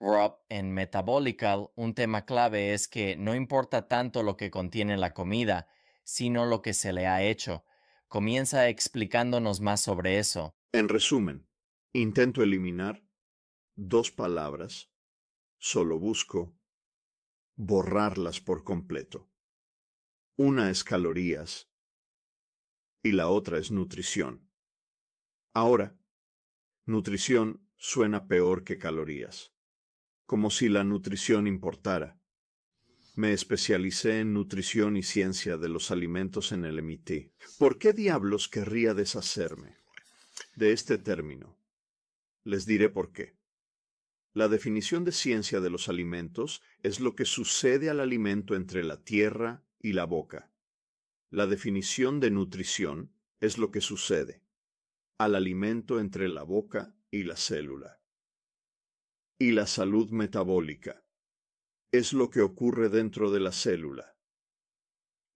Rob, en Metabolical, un tema clave es que no importa tanto lo que contiene la comida, sino lo que se le ha hecho. Comienza explicándonos más sobre eso. En resumen, intento eliminar dos palabras, solo busco borrarlas por completo. Una es calorías y la otra es nutrición. Ahora, nutrición suena peor que calorías como si la nutrición importara. Me especialicé en nutrición y ciencia de los alimentos en el MIT. ¿Por qué diablos querría deshacerme de este término? Les diré por qué. La definición de ciencia de los alimentos es lo que sucede al alimento entre la tierra y la boca. La definición de nutrición es lo que sucede al alimento entre la boca y la célula y la salud metabólica. Es lo que ocurre dentro de la célula.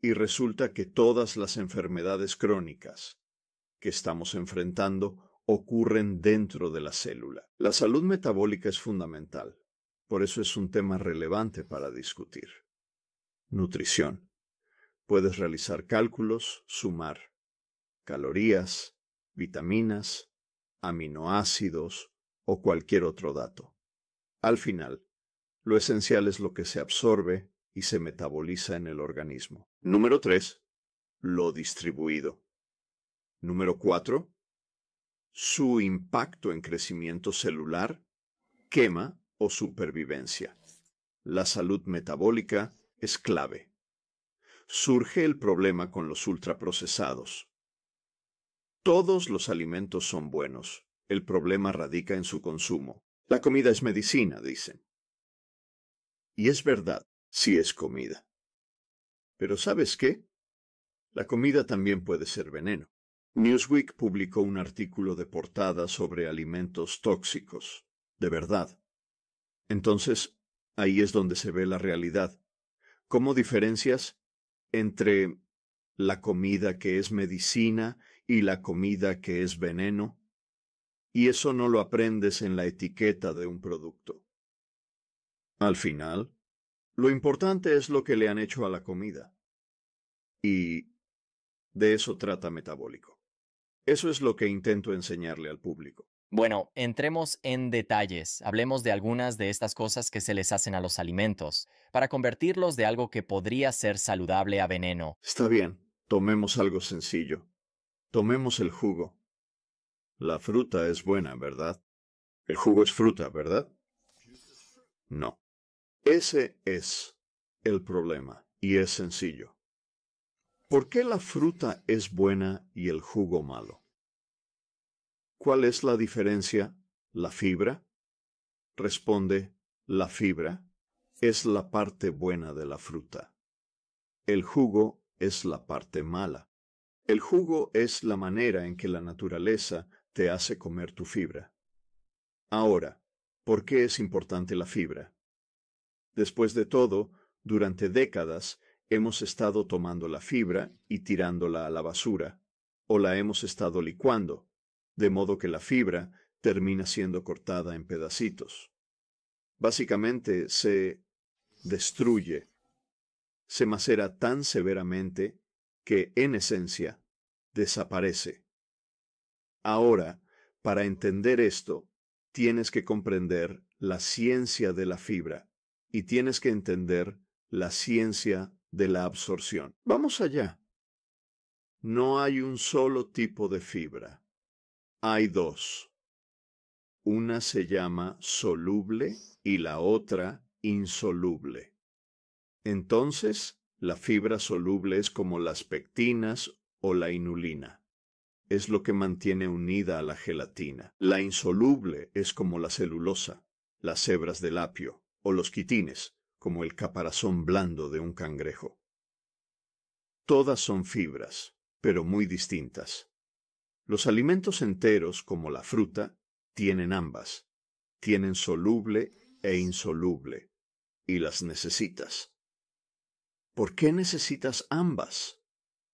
Y resulta que todas las enfermedades crónicas que estamos enfrentando ocurren dentro de la célula. La salud metabólica es fundamental, por eso es un tema relevante para discutir. Nutrición. Puedes realizar cálculos, sumar calorías, vitaminas, aminoácidos o cualquier otro dato. Al final, lo esencial es lo que se absorbe y se metaboliza en el organismo. Número 3. Lo distribuido. Número 4. Su impacto en crecimiento celular, quema o supervivencia. La salud metabólica es clave. Surge el problema con los ultraprocesados. Todos los alimentos son buenos. El problema radica en su consumo. La comida es medicina, dicen. Y es verdad, si es comida. Pero ¿sabes qué? La comida también puede ser veneno. Newsweek publicó un artículo de portada sobre alimentos tóxicos. De verdad. Entonces, ahí es donde se ve la realidad. ¿Cómo diferencias entre la comida que es medicina y la comida que es veneno? y eso no lo aprendes en la etiqueta de un producto. Al final, lo importante es lo que le han hecho a la comida. Y de eso trata Metabólico. Eso es lo que intento enseñarle al público. Bueno, entremos en detalles. Hablemos de algunas de estas cosas que se les hacen a los alimentos, para convertirlos de algo que podría ser saludable a veneno. Está bien, tomemos algo sencillo. Tomemos el jugo. La fruta es buena, ¿verdad? El jugo es fruta, ¿verdad? No. Ese es el problema, y es sencillo. ¿Por qué la fruta es buena y el jugo malo? ¿Cuál es la diferencia? ¿La fibra? Responde, la fibra es la parte buena de la fruta. El jugo es la parte mala. El jugo es la manera en que la naturaleza te hace comer tu fibra. Ahora, ¿por qué es importante la fibra? Después de todo, durante décadas hemos estado tomando la fibra y tirándola a la basura, o la hemos estado licuando, de modo que la fibra termina siendo cortada en pedacitos. Básicamente se destruye, se macera tan severamente que, en esencia, desaparece. Ahora, para entender esto, tienes que comprender la ciencia de la fibra y tienes que entender la ciencia de la absorción. Vamos allá. No hay un solo tipo de fibra. Hay dos. Una se llama soluble y la otra insoluble. Entonces, la fibra soluble es como las pectinas o la inulina es lo que mantiene unida a la gelatina. La insoluble es como la celulosa, las hebras del apio, o los quitines, como el caparazón blando de un cangrejo. Todas son fibras, pero muy distintas. Los alimentos enteros, como la fruta, tienen ambas. Tienen soluble e insoluble. Y las necesitas. ¿Por qué necesitas ambas?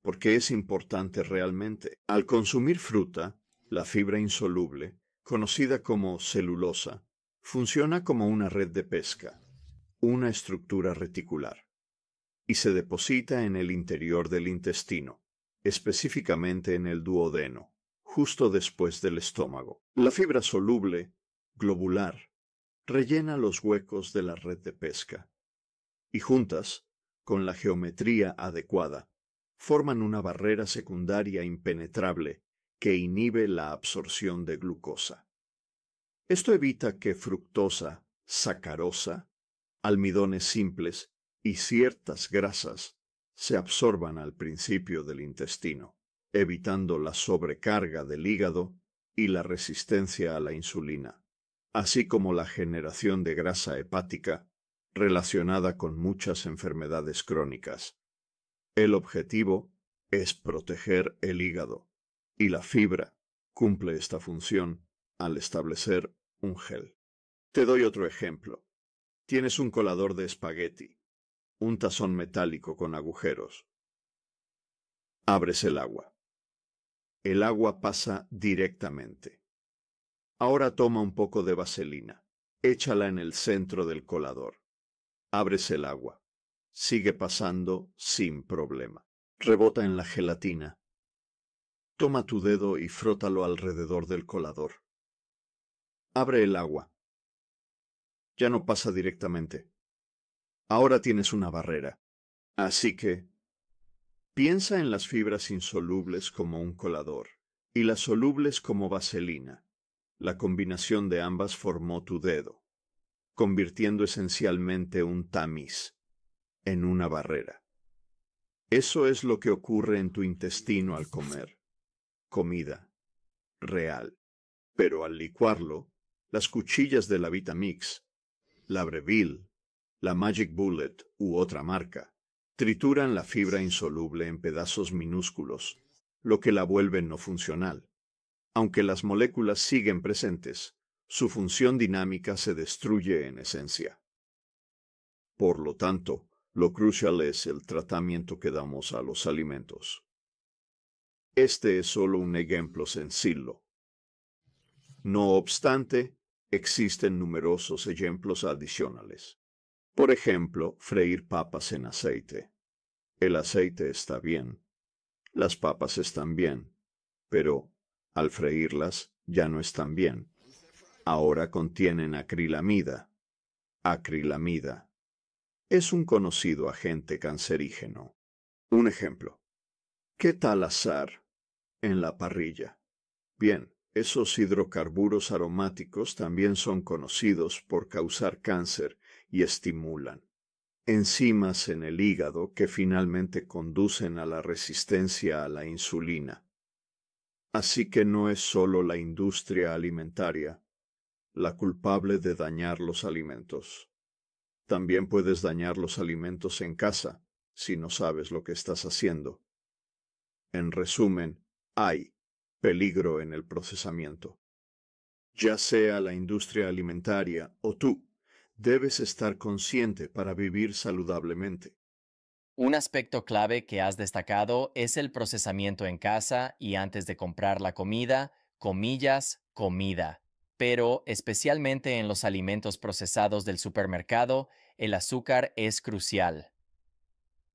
porque es importante realmente. Al consumir fruta, la fibra insoluble, conocida como celulosa, funciona como una red de pesca, una estructura reticular, y se deposita en el interior del intestino, específicamente en el duodeno, justo después del estómago. La fibra soluble, globular, rellena los huecos de la red de pesca, y juntas, con la geometría adecuada, forman una barrera secundaria impenetrable que inhibe la absorción de glucosa. Esto evita que fructosa, sacarosa, almidones simples y ciertas grasas se absorban al principio del intestino, evitando la sobrecarga del hígado y la resistencia a la insulina, así como la generación de grasa hepática relacionada con muchas enfermedades crónicas el objetivo es proteger el hígado y la fibra cumple esta función al establecer un gel. Te doy otro ejemplo. Tienes un colador de espagueti, un tazón metálico con agujeros. Abres el agua. El agua pasa directamente. Ahora toma un poco de vaselina, échala en el centro del colador. Abres el agua. Sigue pasando sin problema. Rebota en la gelatina. Toma tu dedo y frótalo alrededor del colador. Abre el agua. Ya no pasa directamente. Ahora tienes una barrera. Así que... Piensa en las fibras insolubles como un colador y las solubles como vaselina. La combinación de ambas formó tu dedo, convirtiendo esencialmente un tamiz en una barrera. Eso es lo que ocurre en tu intestino al comer. Comida. Real. Pero al licuarlo, las cuchillas de la Vitamix, la Breville, la Magic Bullet u otra marca, trituran la fibra insoluble en pedazos minúsculos, lo que la vuelve no funcional. Aunque las moléculas siguen presentes, su función dinámica se destruye en esencia. Por lo tanto, lo crucial es el tratamiento que damos a los alimentos. Este es solo un ejemplo sencillo. No obstante, existen numerosos ejemplos adicionales. Por ejemplo, freír papas en aceite. El aceite está bien, las papas están bien, pero al freírlas ya no están bien. Ahora contienen acrilamida. Acrilamida es un conocido agente cancerígeno. Un ejemplo. ¿Qué tal azar en la parrilla? Bien, esos hidrocarburos aromáticos también son conocidos por causar cáncer y estimulan enzimas en el hígado que finalmente conducen a la resistencia a la insulina. Así que no es solo la industria alimentaria la culpable de dañar los alimentos. También puedes dañar los alimentos en casa si no sabes lo que estás haciendo. En resumen, hay peligro en el procesamiento. Ya sea la industria alimentaria o tú, debes estar consciente para vivir saludablemente. Un aspecto clave que has destacado es el procesamiento en casa y antes de comprar la comida, comillas, comida pero especialmente en los alimentos procesados del supermercado, el azúcar es crucial.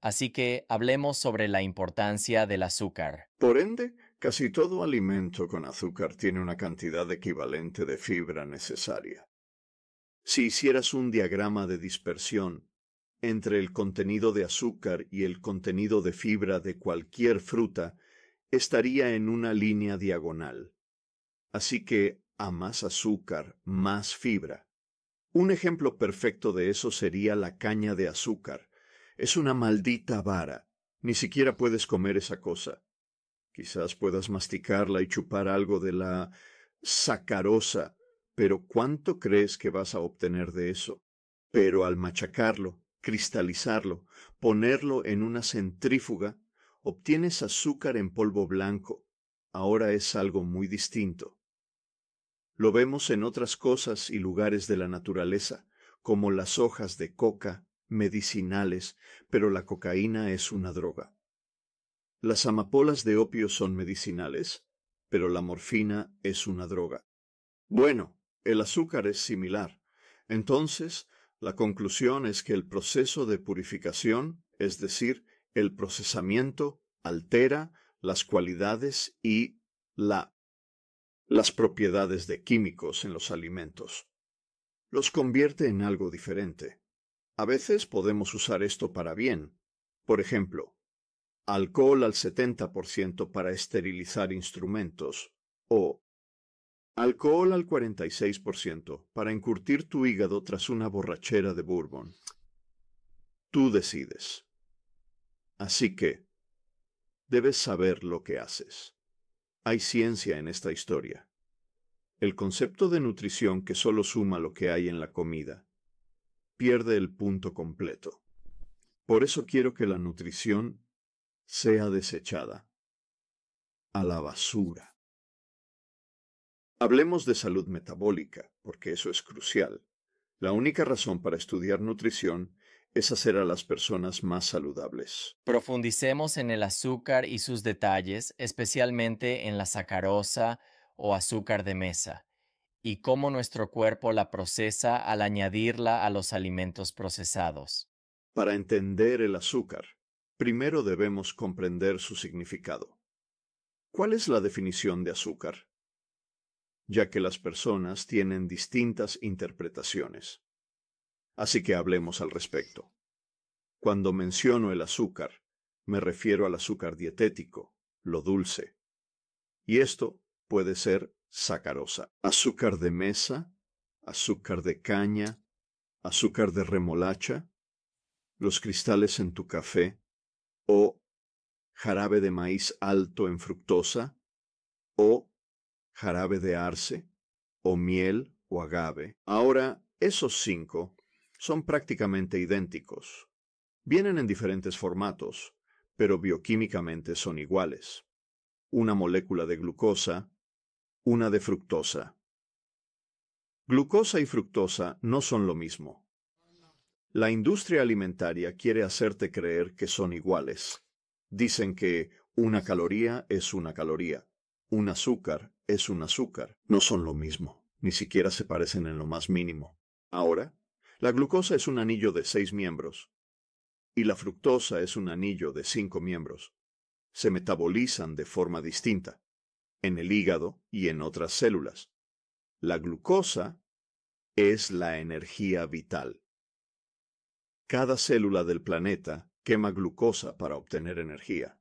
Así que hablemos sobre la importancia del azúcar. Por ende, casi todo alimento con azúcar tiene una cantidad equivalente de fibra necesaria. Si hicieras un diagrama de dispersión entre el contenido de azúcar y el contenido de fibra de cualquier fruta, estaría en una línea diagonal. Así que a más azúcar, más fibra. Un ejemplo perfecto de eso sería la caña de azúcar. Es una maldita vara. Ni siquiera puedes comer esa cosa. Quizás puedas masticarla y chupar algo de la sacarosa, pero ¿cuánto crees que vas a obtener de eso? Pero al machacarlo, cristalizarlo, ponerlo en una centrífuga, obtienes azúcar en polvo blanco. Ahora es algo muy distinto. Lo vemos en otras cosas y lugares de la naturaleza, como las hojas de coca, medicinales, pero la cocaína es una droga. Las amapolas de opio son medicinales, pero la morfina es una droga. Bueno, el azúcar es similar. Entonces, la conclusión es que el proceso de purificación, es decir, el procesamiento, altera las cualidades y la las propiedades de químicos en los alimentos. Los convierte en algo diferente. A veces podemos usar esto para bien. Por ejemplo, alcohol al 70% para esterilizar instrumentos o alcohol al 46% para encurtir tu hígado tras una borrachera de bourbon. Tú decides. Así que, debes saber lo que haces. Hay ciencia en esta historia. El concepto de nutrición que solo suma lo que hay en la comida pierde el punto completo. Por eso quiero que la nutrición sea desechada a la basura. Hablemos de salud metabólica, porque eso es crucial. La única razón para estudiar nutrición hacer a las personas más saludables. Profundicemos en el azúcar y sus detalles, especialmente en la sacarosa o azúcar de mesa, y cómo nuestro cuerpo la procesa al añadirla a los alimentos procesados. Para entender el azúcar, primero debemos comprender su significado. ¿Cuál es la definición de azúcar? Ya que las personas tienen distintas interpretaciones. Así que hablemos al respecto. Cuando menciono el azúcar, me refiero al azúcar dietético, lo dulce. Y esto puede ser sacarosa, azúcar de mesa, azúcar de caña, azúcar de remolacha, los cristales en tu café, o jarabe de maíz alto en fructosa, o jarabe de arce, o miel o agave. Ahora, esos cinco son prácticamente idénticos. Vienen en diferentes formatos, pero bioquímicamente son iguales. Una molécula de glucosa, una de fructosa. Glucosa y fructosa no son lo mismo. La industria alimentaria quiere hacerte creer que son iguales. Dicen que una caloría es una caloría, un azúcar es un azúcar. No son lo mismo, ni siquiera se parecen en lo más mínimo. Ahora, la glucosa es un anillo de seis miembros y la fructosa es un anillo de cinco miembros. Se metabolizan de forma distinta, en el hígado y en otras células. La glucosa es la energía vital. Cada célula del planeta quema glucosa para obtener energía.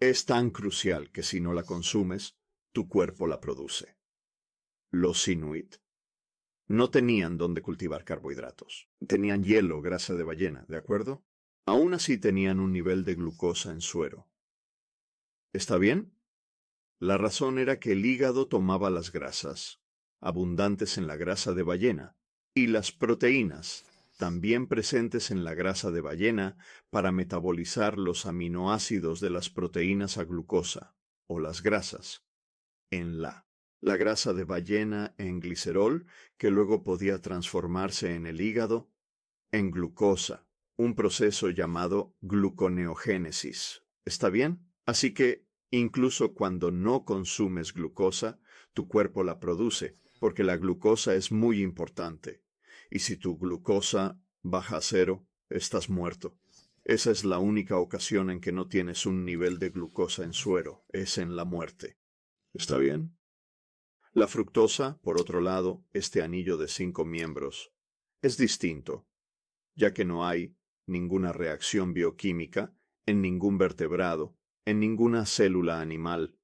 Es tan crucial que si no la consumes, tu cuerpo la produce. Los Inuit no tenían dónde cultivar carbohidratos. Tenían hielo, grasa de ballena, ¿de acuerdo? Aún así tenían un nivel de glucosa en suero. ¿Está bien? La razón era que el hígado tomaba las grasas, abundantes en la grasa de ballena, y las proteínas, también presentes en la grasa de ballena, para metabolizar los aminoácidos de las proteínas a glucosa, o las grasas, en la la grasa de ballena en glicerol, que luego podía transformarse en el hígado en glucosa, un proceso llamado gluconeogénesis. ¿Está bien? Así que, incluso cuando no consumes glucosa, tu cuerpo la produce, porque la glucosa es muy importante. Y si tu glucosa baja a cero, estás muerto. Esa es la única ocasión en que no tienes un nivel de glucosa en suero, es en la muerte. ¿Está bien? La fructosa, por otro lado, este anillo de cinco miembros, es distinto, ya que no hay ninguna reacción bioquímica en ningún vertebrado, en ninguna célula animal,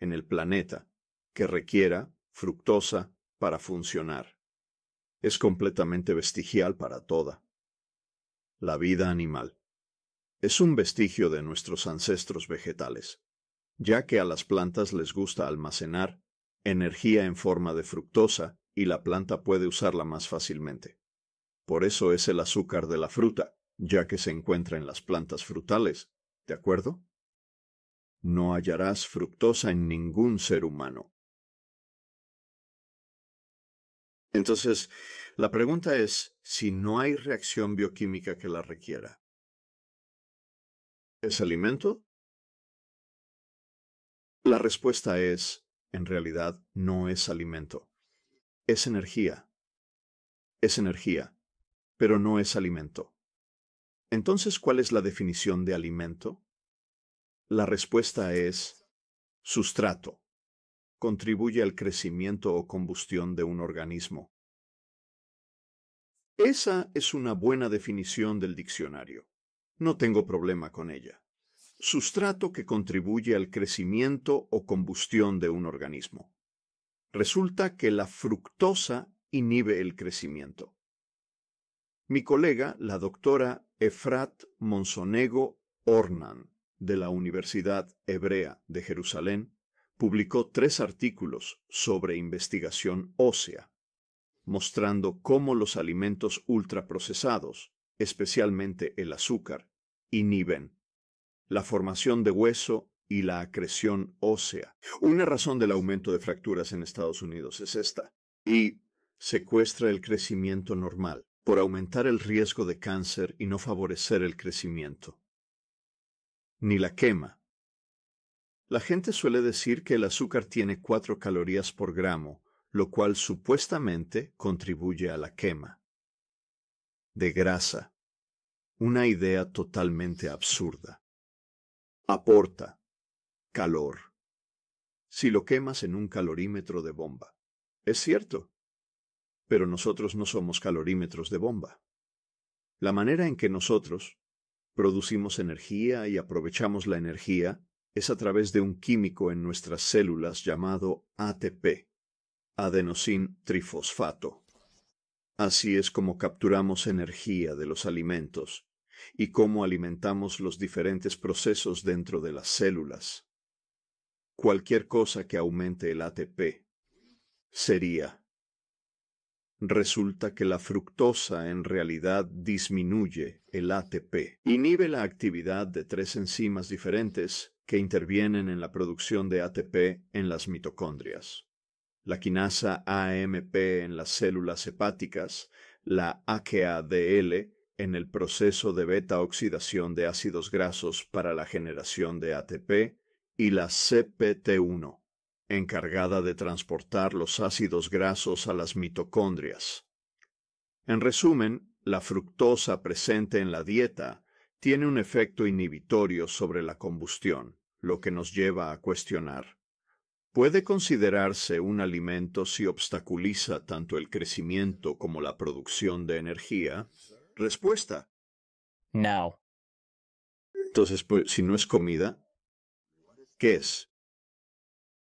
en el planeta, que requiera fructosa para funcionar. Es completamente vestigial para toda. La vida animal. Es un vestigio de nuestros ancestros vegetales, ya que a las plantas les gusta almacenar energía en forma de fructosa y la planta puede usarla más fácilmente. Por eso es el azúcar de la fruta, ya que se encuentra en las plantas frutales, ¿de acuerdo? No hallarás fructosa en ningún ser humano. Entonces, la pregunta es si no hay reacción bioquímica que la requiera. ¿Es alimento? La respuesta es en realidad no es alimento. Es energía. Es energía, pero no es alimento. Entonces, ¿cuál es la definición de alimento? La respuesta es sustrato. Contribuye al crecimiento o combustión de un organismo. Esa es una buena definición del diccionario. No tengo problema con ella sustrato que contribuye al crecimiento o combustión de un organismo. Resulta que la fructosa inhibe el crecimiento. Mi colega, la doctora Efrat Monsonego Ornan, de la Universidad Hebrea de Jerusalén, publicó tres artículos sobre investigación ósea, mostrando cómo los alimentos ultraprocesados, especialmente el azúcar, inhiben la formación de hueso y la acreción ósea. Una razón del aumento de fracturas en Estados Unidos es esta. Y secuestra el crecimiento normal por aumentar el riesgo de cáncer y no favorecer el crecimiento. Ni la quema. La gente suele decir que el azúcar tiene 4 calorías por gramo, lo cual supuestamente contribuye a la quema. De grasa. Una idea totalmente absurda aporta calor. Si lo quemas en un calorímetro de bomba. Es cierto. Pero nosotros no somos calorímetros de bomba. La manera en que nosotros producimos energía y aprovechamos la energía es a través de un químico en nuestras células llamado ATP, adenosín trifosfato. Así es como capturamos energía de los alimentos y cómo alimentamos los diferentes procesos dentro de las células. Cualquier cosa que aumente el ATP sería. Resulta que la fructosa en realidad disminuye el ATP, inhibe la actividad de tres enzimas diferentes que intervienen en la producción de ATP en las mitocondrias. La quinasa AMP en las células hepáticas, la AKADL en el proceso de beta-oxidación de ácidos grasos para la generación de ATP y la CPT1, encargada de transportar los ácidos grasos a las mitocondrias. En resumen, la fructosa presente en la dieta tiene un efecto inhibitorio sobre la combustión, lo que nos lleva a cuestionar. ¿Puede considerarse un alimento si obstaculiza tanto el crecimiento como la producción de energía? Respuesta. No. Entonces, pues, si no es comida, ¿qué es?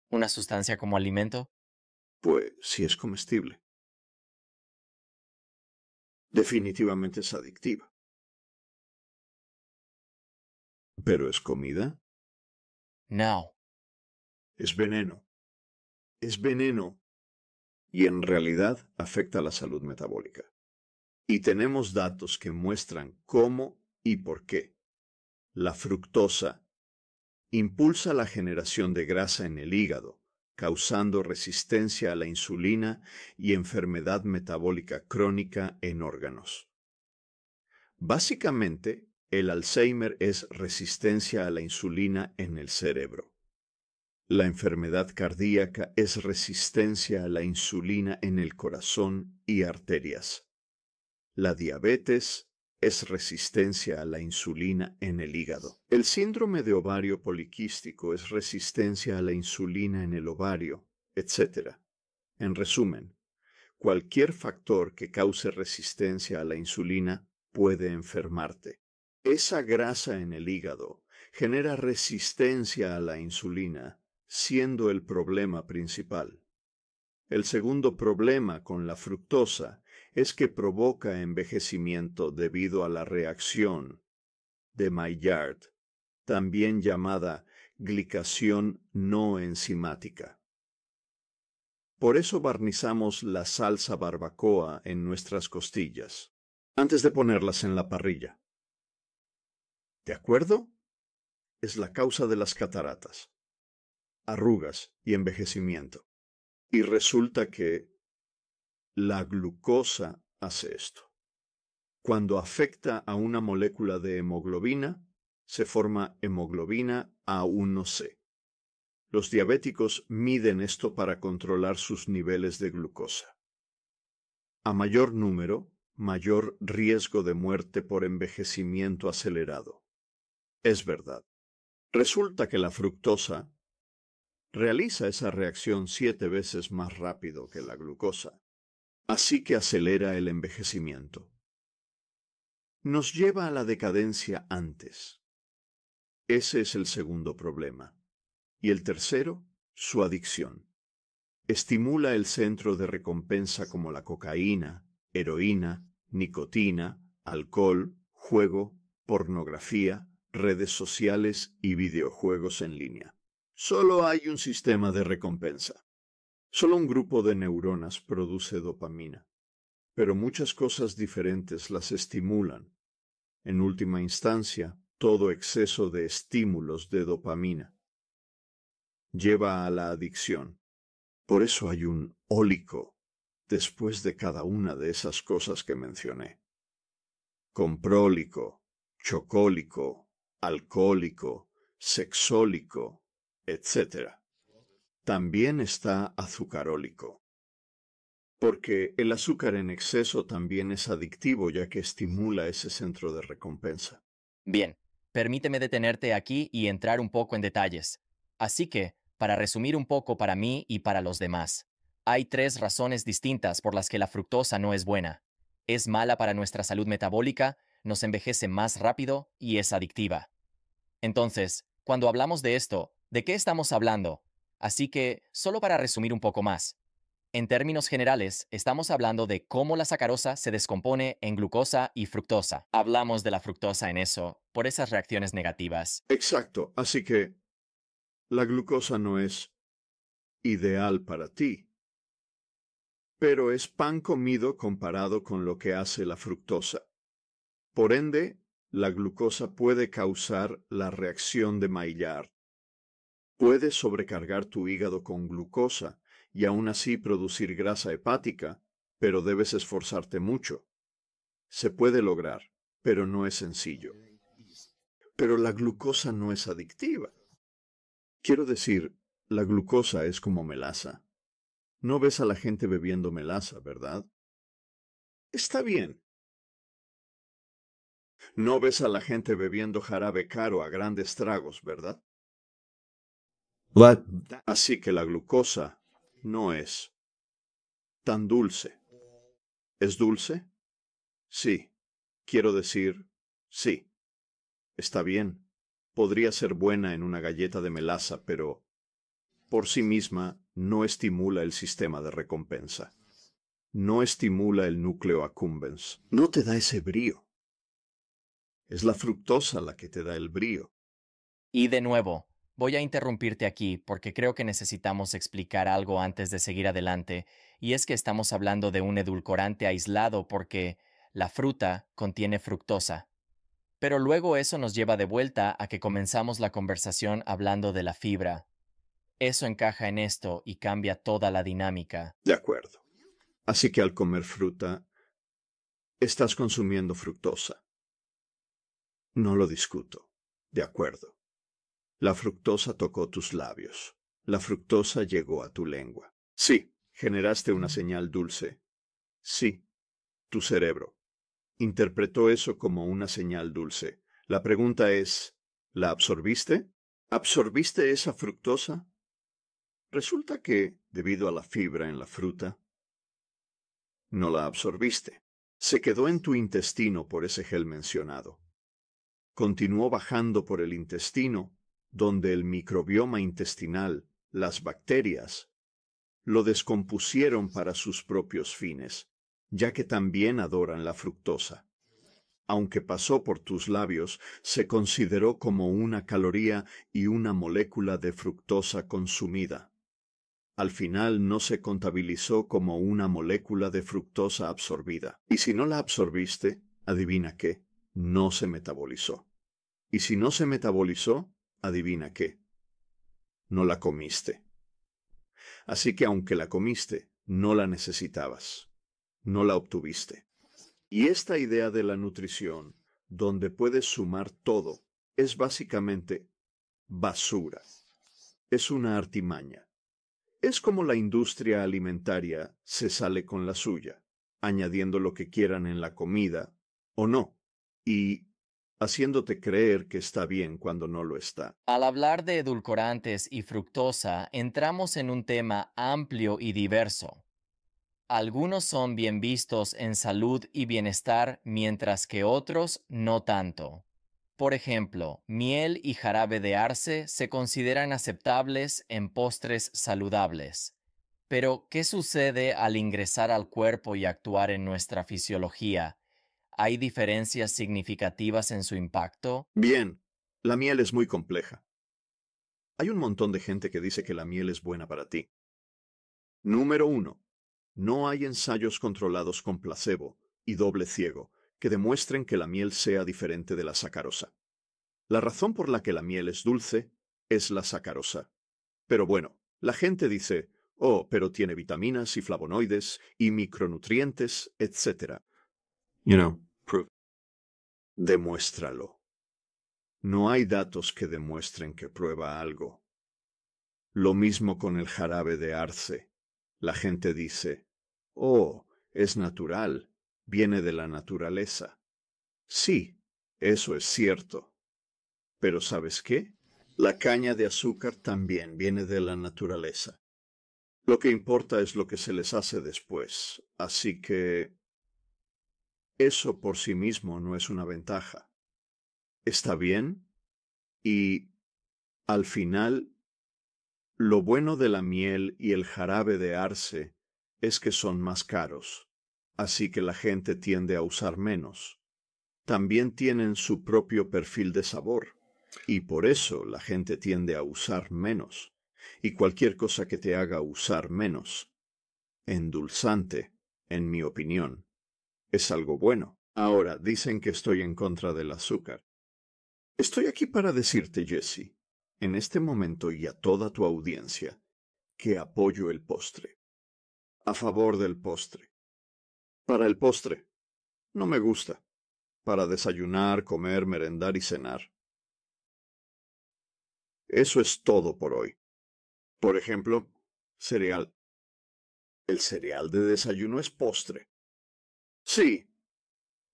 ¿Una sustancia como alimento? Pues si es comestible. Definitivamente es adictiva. ¿Pero es comida? No. Es veneno. Es veneno. Y en realidad afecta la salud metabólica y tenemos datos que muestran cómo y por qué. La fructosa impulsa la generación de grasa en el hígado, causando resistencia a la insulina y enfermedad metabólica crónica en órganos. Básicamente, el Alzheimer es resistencia a la insulina en el cerebro. La enfermedad cardíaca es resistencia a la insulina en el corazón y arterias. La diabetes es resistencia a la insulina en el hígado. El síndrome de ovario poliquístico es resistencia a la insulina en el ovario, etc. En resumen, cualquier factor que cause resistencia a la insulina puede enfermarte. Esa grasa en el hígado genera resistencia a la insulina, siendo el problema principal. El segundo problema con la fructosa es que provoca envejecimiento debido a la reacción de Maillard, también llamada glicación no enzimática. Por eso barnizamos la salsa barbacoa en nuestras costillas, antes de ponerlas en la parrilla. ¿De acuerdo? Es la causa de las cataratas, arrugas y envejecimiento. Y resulta que la glucosa hace esto. Cuando afecta a una molécula de hemoglobina, se forma hemoglobina A1C. Los diabéticos miden esto para controlar sus niveles de glucosa. A mayor número, mayor riesgo de muerte por envejecimiento acelerado. Es verdad. Resulta que la fructosa realiza esa reacción siete veces más rápido que la glucosa. Así que acelera el envejecimiento. Nos lleva a la decadencia antes. Ese es el segundo problema. Y el tercero, su adicción. Estimula el centro de recompensa como la cocaína, heroína, nicotina, alcohol, juego, pornografía, redes sociales y videojuegos en línea. Solo hay un sistema de recompensa. Solo un grupo de neuronas produce dopamina, pero muchas cosas diferentes las estimulan. En última instancia, todo exceso de estímulos de dopamina lleva a la adicción. Por eso hay un ólico después de cada una de esas cosas que mencioné. Comprólico, chocólico, alcohólico, sexólico, etc también está azucarólico. Porque el azúcar en exceso también es adictivo ya que estimula ese centro de recompensa. Bien, permíteme detenerte aquí y entrar un poco en detalles. Así que, para resumir un poco para mí y para los demás, hay tres razones distintas por las que la fructosa no es buena. Es mala para nuestra salud metabólica, nos envejece más rápido y es adictiva. Entonces, cuando hablamos de esto, ¿de qué estamos hablando? Así que, solo para resumir un poco más, en términos generales, estamos hablando de cómo la sacarosa se descompone en glucosa y fructosa. Hablamos de la fructosa en eso, por esas reacciones negativas. Exacto, así que la glucosa no es ideal para ti, pero es pan comido comparado con lo que hace la fructosa. Por ende, la glucosa puede causar la reacción de Maillard. Puedes sobrecargar tu hígado con glucosa y aún así producir grasa hepática, pero debes esforzarte mucho. Se puede lograr, pero no es sencillo. Pero la glucosa no es adictiva. Quiero decir, la glucosa es como melaza. No ves a la gente bebiendo melaza, ¿verdad? Está bien. No ves a la gente bebiendo jarabe caro a grandes tragos, ¿verdad? Así que la glucosa no es tan dulce. ¿Es dulce? Sí. Quiero decir, sí. Está bien. Podría ser buena en una galleta de melaza, pero por sí misma no estimula el sistema de recompensa. No estimula el núcleo accumbens. No te da ese brío. Es la fructosa la que te da el brío. Y de nuevo, Voy a interrumpirte aquí porque creo que necesitamos explicar algo antes de seguir adelante, y es que estamos hablando de un edulcorante aislado porque la fruta contiene fructosa. Pero luego eso nos lleva de vuelta a que comenzamos la conversación hablando de la fibra. Eso encaja en esto y cambia toda la dinámica. De acuerdo. Así que al comer fruta, estás consumiendo fructosa. No lo discuto. De acuerdo. La fructosa tocó tus labios. La fructosa llegó a tu lengua. Sí. Generaste una señal dulce. Sí. Tu cerebro. Interpretó eso como una señal dulce. La pregunta es, ¿la absorbiste? ¿Absorbiste esa fructosa? Resulta que, debido a la fibra en la fruta, no la absorbiste. Se quedó en tu intestino por ese gel mencionado. Continuó bajando por el intestino donde el microbioma intestinal, las bacterias, lo descompusieron para sus propios fines, ya que también adoran la fructosa. Aunque pasó por tus labios, se consideró como una caloría y una molécula de fructosa consumida. Al final no se contabilizó como una molécula de fructosa absorbida. Y si no la absorbiste, adivina qué, no se metabolizó. Y si no se metabolizó, adivina qué, no la comiste. Así que aunque la comiste, no la necesitabas, no la obtuviste. Y esta idea de la nutrición, donde puedes sumar todo, es básicamente basura. Es una artimaña. Es como la industria alimentaria se sale con la suya, añadiendo lo que quieran en la comida, o no, y haciéndote creer que está bien cuando no lo está. Al hablar de edulcorantes y fructosa, entramos en un tema amplio y diverso. Algunos son bien vistos en salud y bienestar, mientras que otros no tanto. Por ejemplo, miel y jarabe de arce se consideran aceptables en postres saludables. Pero, ¿qué sucede al ingresar al cuerpo y actuar en nuestra fisiología? ¿Hay diferencias significativas en su impacto? Bien, la miel es muy compleja. Hay un montón de gente que dice que la miel es buena para ti. Número uno, No hay ensayos controlados con placebo y doble ciego que demuestren que la miel sea diferente de la sacarosa. La razón por la que la miel es dulce es la sacarosa. Pero bueno, la gente dice, oh, pero tiene vitaminas y flavonoides y micronutrientes, etc. You know demuéstralo. No hay datos que demuestren que prueba algo. Lo mismo con el jarabe de arce. La gente dice, oh, es natural, viene de la naturaleza. Sí, eso es cierto. Pero ¿sabes qué? La caña de azúcar también viene de la naturaleza. Lo que importa es lo que se les hace después, así que eso por sí mismo no es una ventaja. Está bien y, al final, lo bueno de la miel y el jarabe de arce es que son más caros, así que la gente tiende a usar menos. También tienen su propio perfil de sabor, y por eso la gente tiende a usar menos, y cualquier cosa que te haga usar menos. Endulzante, en mi opinión es algo bueno. Ahora, dicen que estoy en contra del azúcar. Estoy aquí para decirte, Jesse, en este momento y a toda tu audiencia, que apoyo el postre. A favor del postre. Para el postre. No me gusta. Para desayunar, comer, merendar y cenar. Eso es todo por hoy. Por ejemplo, cereal. El cereal de desayuno es postre. Sí.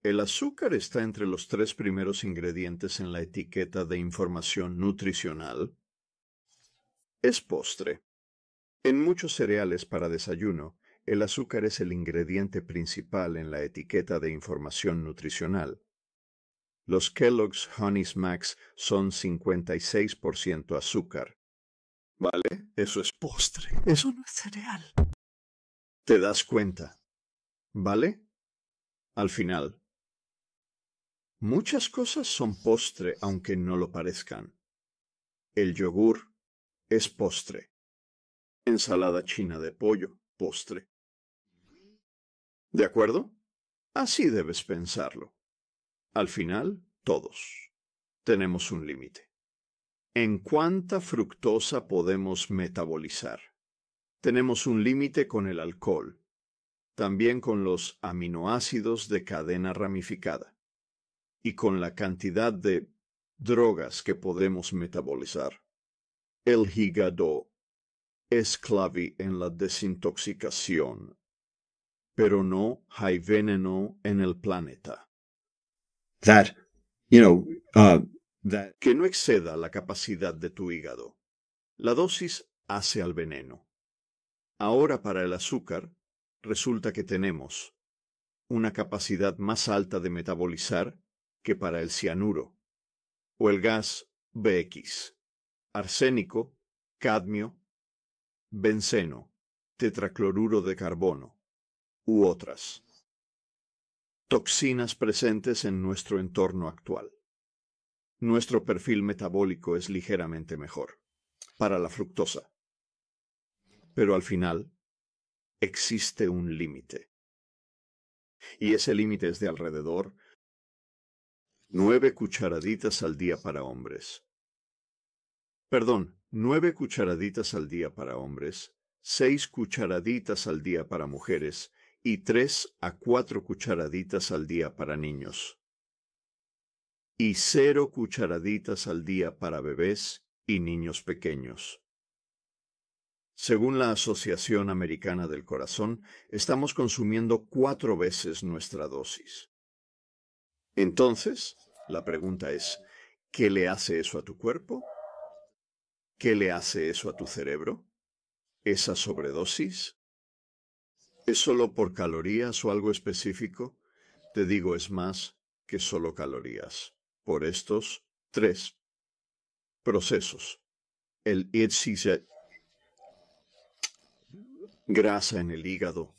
El azúcar está entre los tres primeros ingredientes en la etiqueta de información nutricional. Es postre. En muchos cereales para desayuno, el azúcar es el ingrediente principal en la etiqueta de información nutricional. Los Kellogg's Honey Smacks son 56% azúcar. ¿Vale? Eso es postre. Eso no es cereal. ¿Te das cuenta? ¿Vale? al final. Muchas cosas son postre aunque no lo parezcan. El yogur es postre. Ensalada china de pollo, postre. ¿De acuerdo? Así debes pensarlo. Al final, todos. Tenemos un límite. ¿En cuánta fructosa podemos metabolizar? Tenemos un límite con el alcohol también con los aminoácidos de cadena ramificada y con la cantidad de drogas que podemos metabolizar. El hígado es clave en la desintoxicación, pero no hay veneno en el planeta. you know, uh, Que no exceda la capacidad de tu hígado. La dosis hace al veneno. Ahora para el azúcar, resulta que tenemos una capacidad más alta de metabolizar que para el cianuro, o el gas BX, arsénico, cadmio, benceno, tetracloruro de carbono, u otras. Toxinas presentes en nuestro entorno actual. Nuestro perfil metabólico es ligeramente mejor para la fructosa. Pero al final, existe un límite. Y ah. ese límite es de alrededor nueve cucharaditas al día para hombres. Perdón, nueve cucharaditas al día para hombres, seis cucharaditas al día para mujeres y tres a cuatro cucharaditas al día para niños. Y cero cucharaditas al día para bebés y niños pequeños. Según la Asociación Americana del Corazón, estamos consumiendo cuatro veces nuestra dosis. Entonces, la pregunta es, ¿qué le hace eso a tu cuerpo? ¿Qué le hace eso a tu cerebro? ¿Esa sobredosis? ¿Es solo por calorías o algo específico? Te digo, es más que solo calorías. Por estos tres procesos. El grasa en el hígado,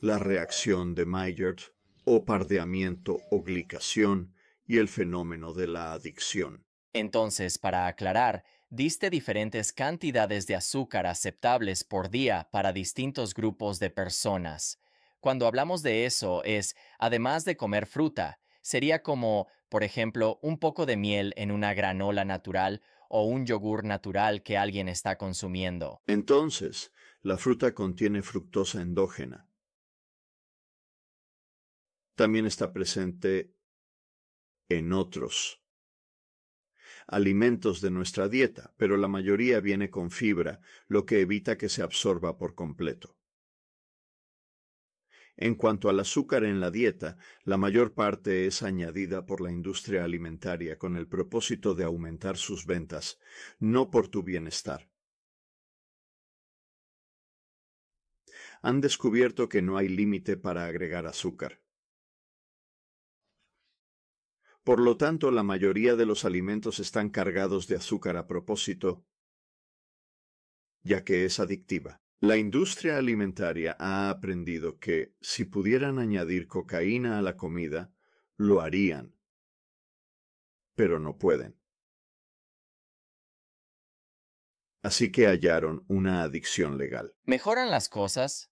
la reacción de Maillard o pardeamiento o glicación y el fenómeno de la adicción. Entonces, para aclarar, diste diferentes cantidades de azúcar aceptables por día para distintos grupos de personas. Cuando hablamos de eso es, además de comer fruta, sería como, por ejemplo, un poco de miel en una granola natural o un yogur natural que alguien está consumiendo. Entonces, la fruta contiene fructosa endógena. También está presente en otros alimentos de nuestra dieta, pero la mayoría viene con fibra, lo que evita que se absorba por completo. En cuanto al azúcar en la dieta, la mayor parte es añadida por la industria alimentaria con el propósito de aumentar sus ventas, no por tu bienestar. han descubierto que no hay límite para agregar azúcar. Por lo tanto, la mayoría de los alimentos están cargados de azúcar a propósito, ya que es adictiva. La industria alimentaria ha aprendido que si pudieran añadir cocaína a la comida, lo harían, pero no pueden. Así que hallaron una adicción legal. ¿Mejoran las cosas?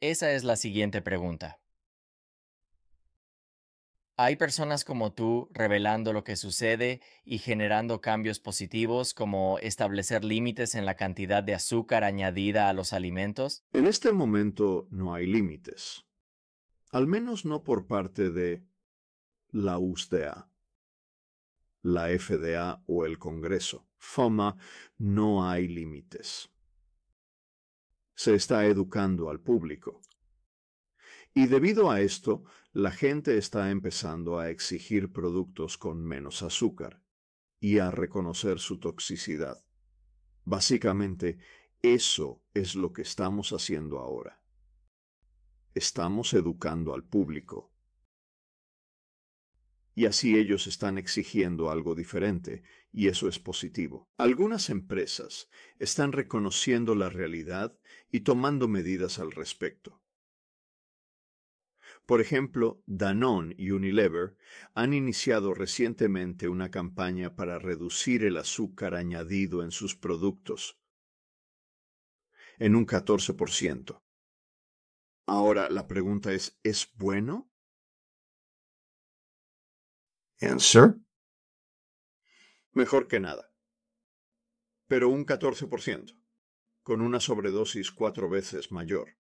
Esa es la siguiente pregunta. Hay personas como tú revelando lo que sucede y generando cambios positivos como establecer límites en la cantidad de azúcar añadida a los alimentos. En este momento no hay límites. Al menos no por parte de la USDA, la FDA o el Congreso. FOMA, no hay límites se está educando al público. Y debido a esto, la gente está empezando a exigir productos con menos azúcar y a reconocer su toxicidad. Básicamente, eso es lo que estamos haciendo ahora. Estamos educando al público y así ellos están exigiendo algo diferente, y eso es positivo. Algunas empresas están reconociendo la realidad y tomando medidas al respecto. Por ejemplo, Danone y Unilever han iniciado recientemente una campaña para reducir el azúcar añadido en sus productos en un 14%. Ahora la pregunta es, ¿es bueno? Answer. Mejor que nada. Pero un 14%, con una sobredosis cuatro veces mayor.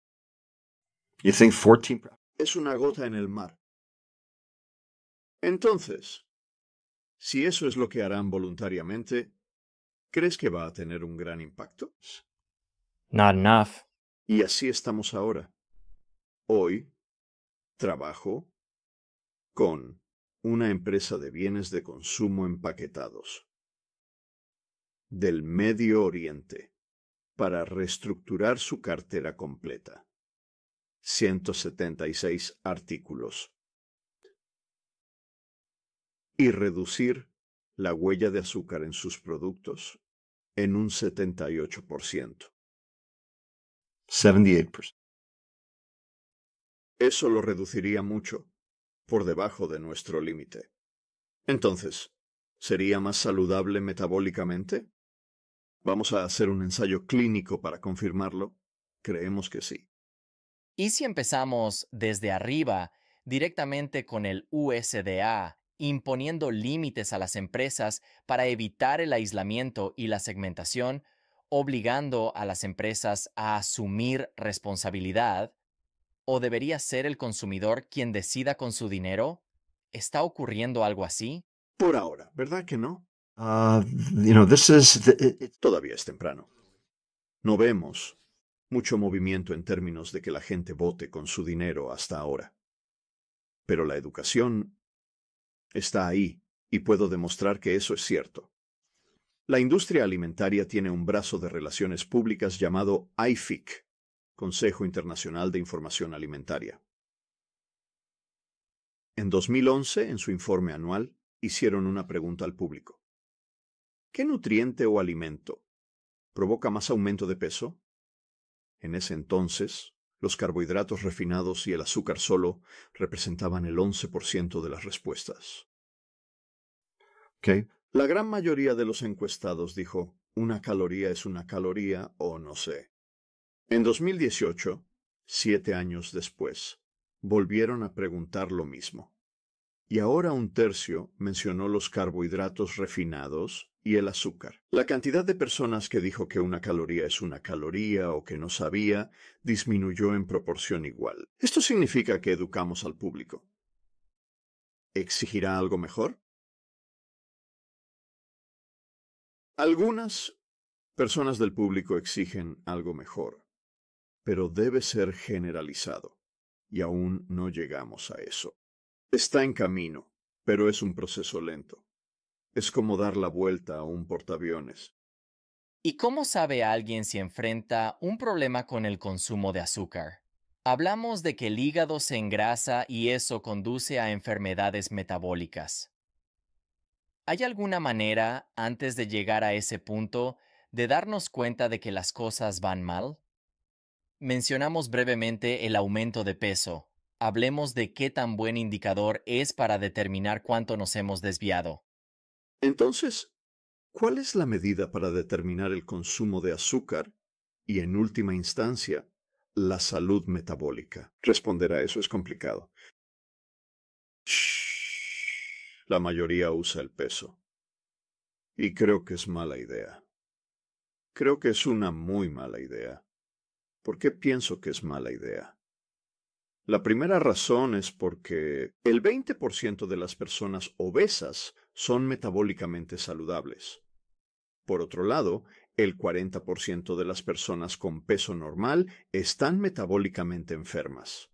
es una gota en el mar. Entonces, si eso es lo que harán voluntariamente, ¿crees que va a tener un gran impacto? Not enough. Y así estamos ahora. Hoy trabajo con una empresa de bienes de consumo empaquetados del Medio Oriente para reestructurar su cartera completa. 176 artículos. Y reducir la huella de azúcar en sus productos en un 78%. 78%. Eso lo reduciría mucho por debajo de nuestro límite. Entonces, ¿sería más saludable metabólicamente? Vamos a hacer un ensayo clínico para confirmarlo. Creemos que sí. ¿Y si empezamos desde arriba, directamente con el USDA, imponiendo límites a las empresas para evitar el aislamiento y la segmentación, obligando a las empresas a asumir responsabilidad, o debería ser el consumidor quien decida con su dinero? ¿Está ocurriendo algo así? Por ahora, ¿verdad que no? Ah, eh, eh, todavía es temprano. No vemos mucho movimiento en términos de que la gente vote con su dinero hasta ahora. Pero la educación está ahí y puedo demostrar que eso es cierto. La industria alimentaria tiene un brazo de relaciones públicas llamado IFIC, Consejo Internacional de Información Alimentaria. En 2011, en su informe anual, hicieron una pregunta al público. ¿Qué nutriente o alimento provoca más aumento de peso? En ese entonces, los carbohidratos refinados y el azúcar solo representaban el 11% de las respuestas. La gran mayoría de los encuestados dijo, una caloría es una caloría o no sé. En 2018, siete años después, volvieron a preguntar lo mismo. Y ahora un tercio mencionó los carbohidratos refinados y el azúcar. La cantidad de personas que dijo que una caloría es una caloría o que no sabía disminuyó en proporción igual. Esto significa que educamos al público. ¿Exigirá algo mejor? Algunas personas del público exigen algo mejor pero debe ser generalizado, y aún no llegamos a eso. Está en camino, pero es un proceso lento. Es como dar la vuelta a un portaaviones. ¿Y cómo sabe alguien si enfrenta un problema con el consumo de azúcar? Hablamos de que el hígado se engrasa y eso conduce a enfermedades metabólicas. ¿Hay alguna manera, antes de llegar a ese punto, de darnos cuenta de que las cosas van mal? Mencionamos brevemente el aumento de peso. Hablemos de qué tan buen indicador es para determinar cuánto nos hemos desviado. Entonces, ¿cuál es la medida para determinar el consumo de azúcar y, en última instancia, la salud metabólica? Responder a eso es complicado. La mayoría usa el peso. Y creo que es mala idea. Creo que es una muy mala idea. ¿Por qué pienso que es mala idea? La primera razón es porque el 20% de las personas obesas son metabólicamente saludables. Por otro lado, el 40% de las personas con peso normal están metabólicamente enfermas.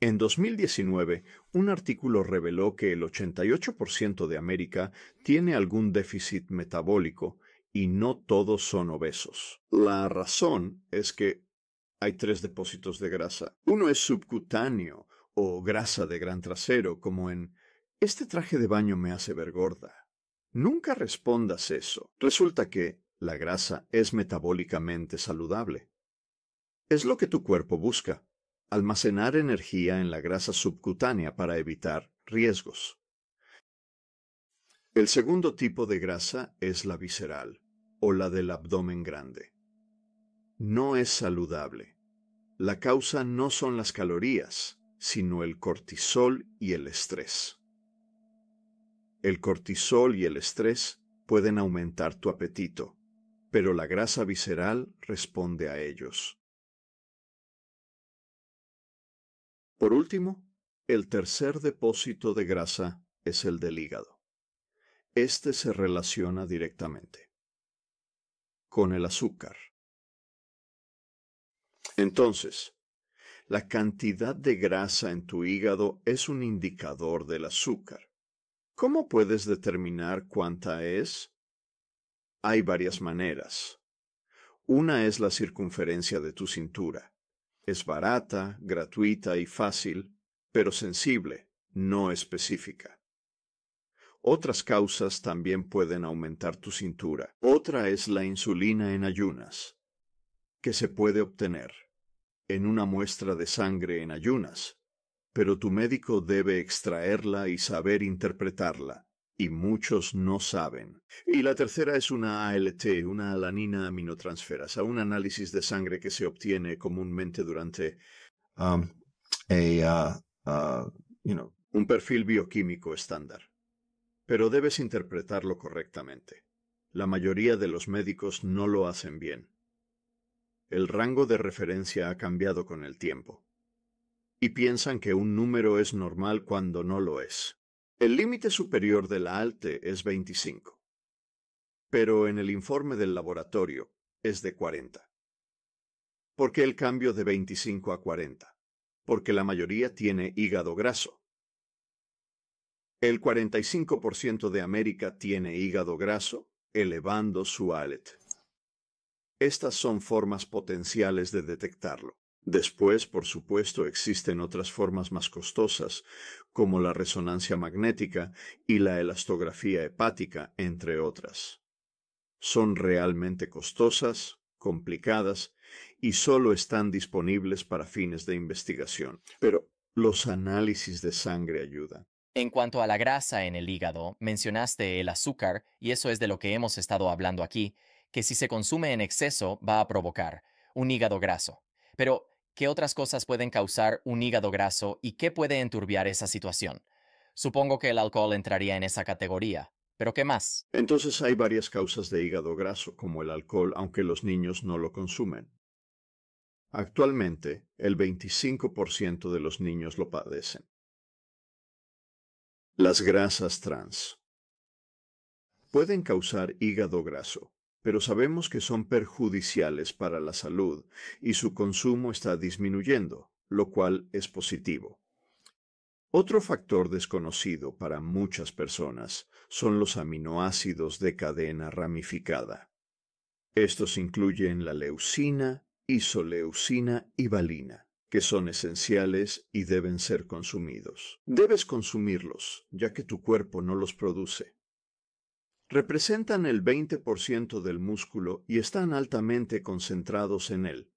En 2019, un artículo reveló que el 88% de América tiene algún déficit metabólico y no todos son obesos. La razón es que hay tres depósitos de grasa. Uno es subcutáneo o grasa de gran trasero, como en este traje de baño me hace ver gorda. Nunca respondas eso. Resulta que la grasa es metabólicamente saludable. Es lo que tu cuerpo busca, almacenar energía en la grasa subcutánea para evitar riesgos. El segundo tipo de grasa es la visceral o la del abdomen grande. No es saludable. La causa no son las calorías, sino el cortisol y el estrés. El cortisol y el estrés pueden aumentar tu apetito, pero la grasa visceral responde a ellos. Por último, el tercer depósito de grasa es el del hígado. Este se relaciona directamente con el azúcar. Entonces, la cantidad de grasa en tu hígado es un indicador del azúcar. ¿Cómo puedes determinar cuánta es? Hay varias maneras. Una es la circunferencia de tu cintura. Es barata, gratuita y fácil, pero sensible, no específica. Otras causas también pueden aumentar tu cintura. Otra es la insulina en ayunas, que se puede obtener en una muestra de sangre en ayunas, pero tu médico debe extraerla y saber interpretarla, y muchos no saben. Y la tercera es una ALT, una alanina aminotransferasa, un análisis de sangre que se obtiene comúnmente durante um, un perfil bioquímico estándar pero debes interpretarlo correctamente. La mayoría de los médicos no lo hacen bien. El rango de referencia ha cambiado con el tiempo. Y piensan que un número es normal cuando no lo es. El límite superior de la ALTE es 25. Pero en el informe del laboratorio es de 40. ¿Por qué el cambio de 25 a 40? Porque la mayoría tiene hígado graso el 45% de América tiene hígado graso, elevando su ALET. Estas son formas potenciales de detectarlo. Después, por supuesto, existen otras formas más costosas, como la resonancia magnética y la elastografía hepática, entre otras. Son realmente costosas, complicadas y solo están disponibles para fines de investigación. Pero los análisis de sangre ayudan. En cuanto a la grasa en el hígado, mencionaste el azúcar, y eso es de lo que hemos estado hablando aquí, que si se consume en exceso va a provocar un hígado graso. Pero, ¿qué otras cosas pueden causar un hígado graso y qué puede enturbiar esa situación? Supongo que el alcohol entraría en esa categoría, pero ¿qué más? Entonces hay varias causas de hígado graso, como el alcohol, aunque los niños no lo consumen. Actualmente, el 25% de los niños lo padecen. Las grasas trans. Pueden causar hígado graso, pero sabemos que son perjudiciales para la salud y su consumo está disminuyendo, lo cual es positivo. Otro factor desconocido para muchas personas son los aminoácidos de cadena ramificada. Estos incluyen la leucina, isoleucina y valina que son esenciales y deben ser consumidos. Debes consumirlos, ya que tu cuerpo no los produce. Representan el 20% del músculo y están altamente concentrados en él.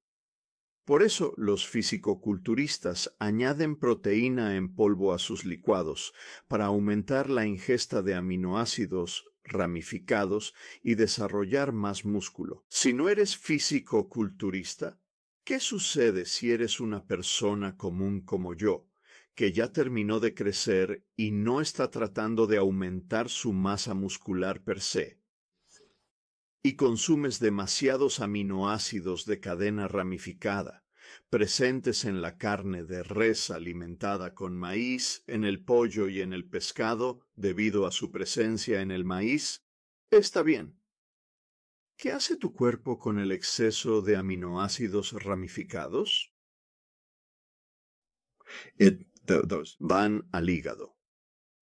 Por eso los fisicoculturistas añaden proteína en polvo a sus licuados para aumentar la ingesta de aminoácidos ramificados y desarrollar más músculo. Si no eres fisicoculturista, ¿Qué sucede si eres una persona común como yo, que ya terminó de crecer y no está tratando de aumentar su masa muscular per se? Y consumes demasiados aminoácidos de cadena ramificada, presentes en la carne de res alimentada con maíz, en el pollo y en el pescado, debido a su presencia en el maíz? Está bien, ¿Qué hace tu cuerpo con el exceso de aminoácidos ramificados? van al hígado.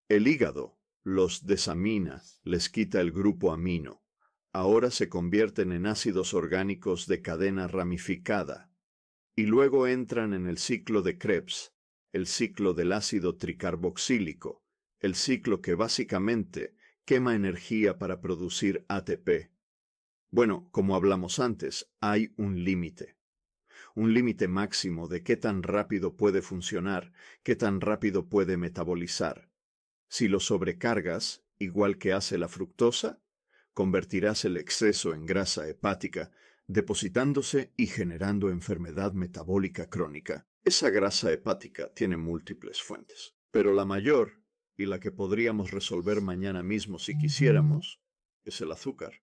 El hígado los desamina, les quita el grupo amino. Ahora se convierten en ácidos orgánicos de cadena ramificada. Y luego entran en el ciclo de Krebs, el ciclo del ácido tricarboxílico, el ciclo que básicamente quema energía para producir ATP bueno, como hablamos antes, hay un límite. Un límite máximo de qué tan rápido puede funcionar, qué tan rápido puede metabolizar. Si lo sobrecargas, igual que hace la fructosa, convertirás el exceso en grasa hepática, depositándose y generando enfermedad metabólica crónica. Esa grasa hepática tiene múltiples fuentes, pero la mayor, y la que podríamos resolver mañana mismo si quisiéramos, es el azúcar.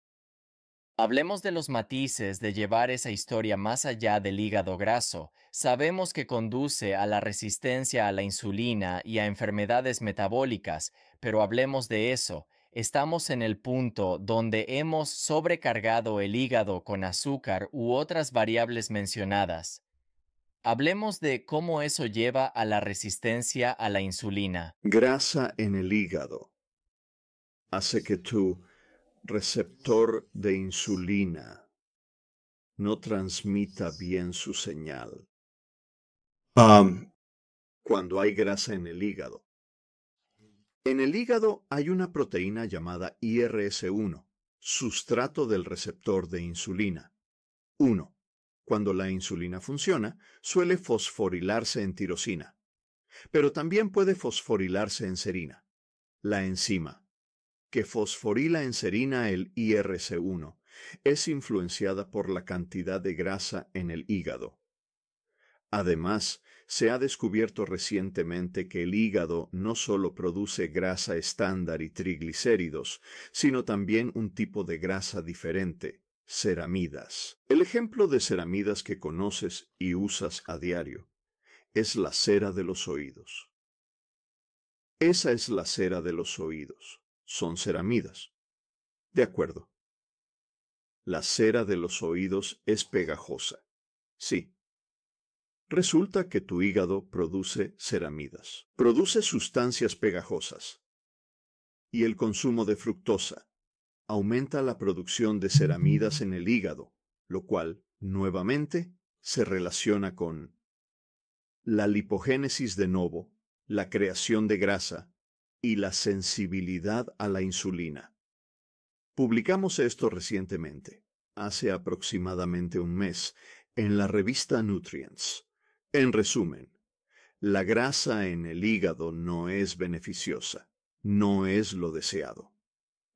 Hablemos de los matices de llevar esa historia más allá del hígado graso. Sabemos que conduce a la resistencia a la insulina y a enfermedades metabólicas, pero hablemos de eso. Estamos en el punto donde hemos sobrecargado el hígado con azúcar u otras variables mencionadas. Hablemos de cómo eso lleva a la resistencia a la insulina. Grasa en el hígado hace que tú receptor de insulina no transmita bien su señal. cuando hay grasa en el hígado. En el hígado hay una proteína llamada IRS1, sustrato del receptor de insulina. 1. Cuando la insulina funciona, suele fosforilarse en tirosina, pero también puede fosforilarse en serina. La enzima que fosforila en serina el IRC1 es influenciada por la cantidad de grasa en el hígado. Además, se ha descubierto recientemente que el hígado no solo produce grasa estándar y triglicéridos, sino también un tipo de grasa diferente, ceramidas. El ejemplo de ceramidas que conoces y usas a diario es la cera de los oídos. Esa es la cera de los oídos son ceramidas. De acuerdo. La cera de los oídos es pegajosa. Sí. Resulta que tu hígado produce ceramidas. Produce sustancias pegajosas. Y el consumo de fructosa aumenta la producción de ceramidas en el hígado, lo cual, nuevamente, se relaciona con la lipogénesis de novo, la creación de grasa, y la sensibilidad a la insulina. Publicamos esto recientemente, hace aproximadamente un mes, en la revista Nutrients. En resumen, la grasa en el hígado no es beneficiosa, no es lo deseado.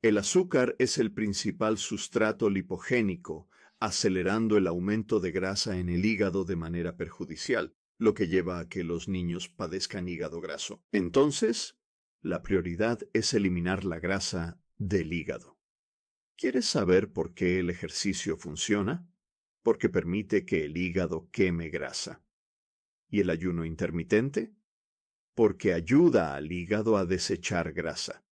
El azúcar es el principal sustrato lipogénico, acelerando el aumento de grasa en el hígado de manera perjudicial, lo que lleva a que los niños padezcan hígado graso. Entonces, la prioridad es eliminar la grasa del hígado. ¿Quieres saber por qué el ejercicio funciona? Porque permite que el hígado queme grasa. ¿Y el ayuno intermitente? Porque ayuda al hígado a desechar grasa.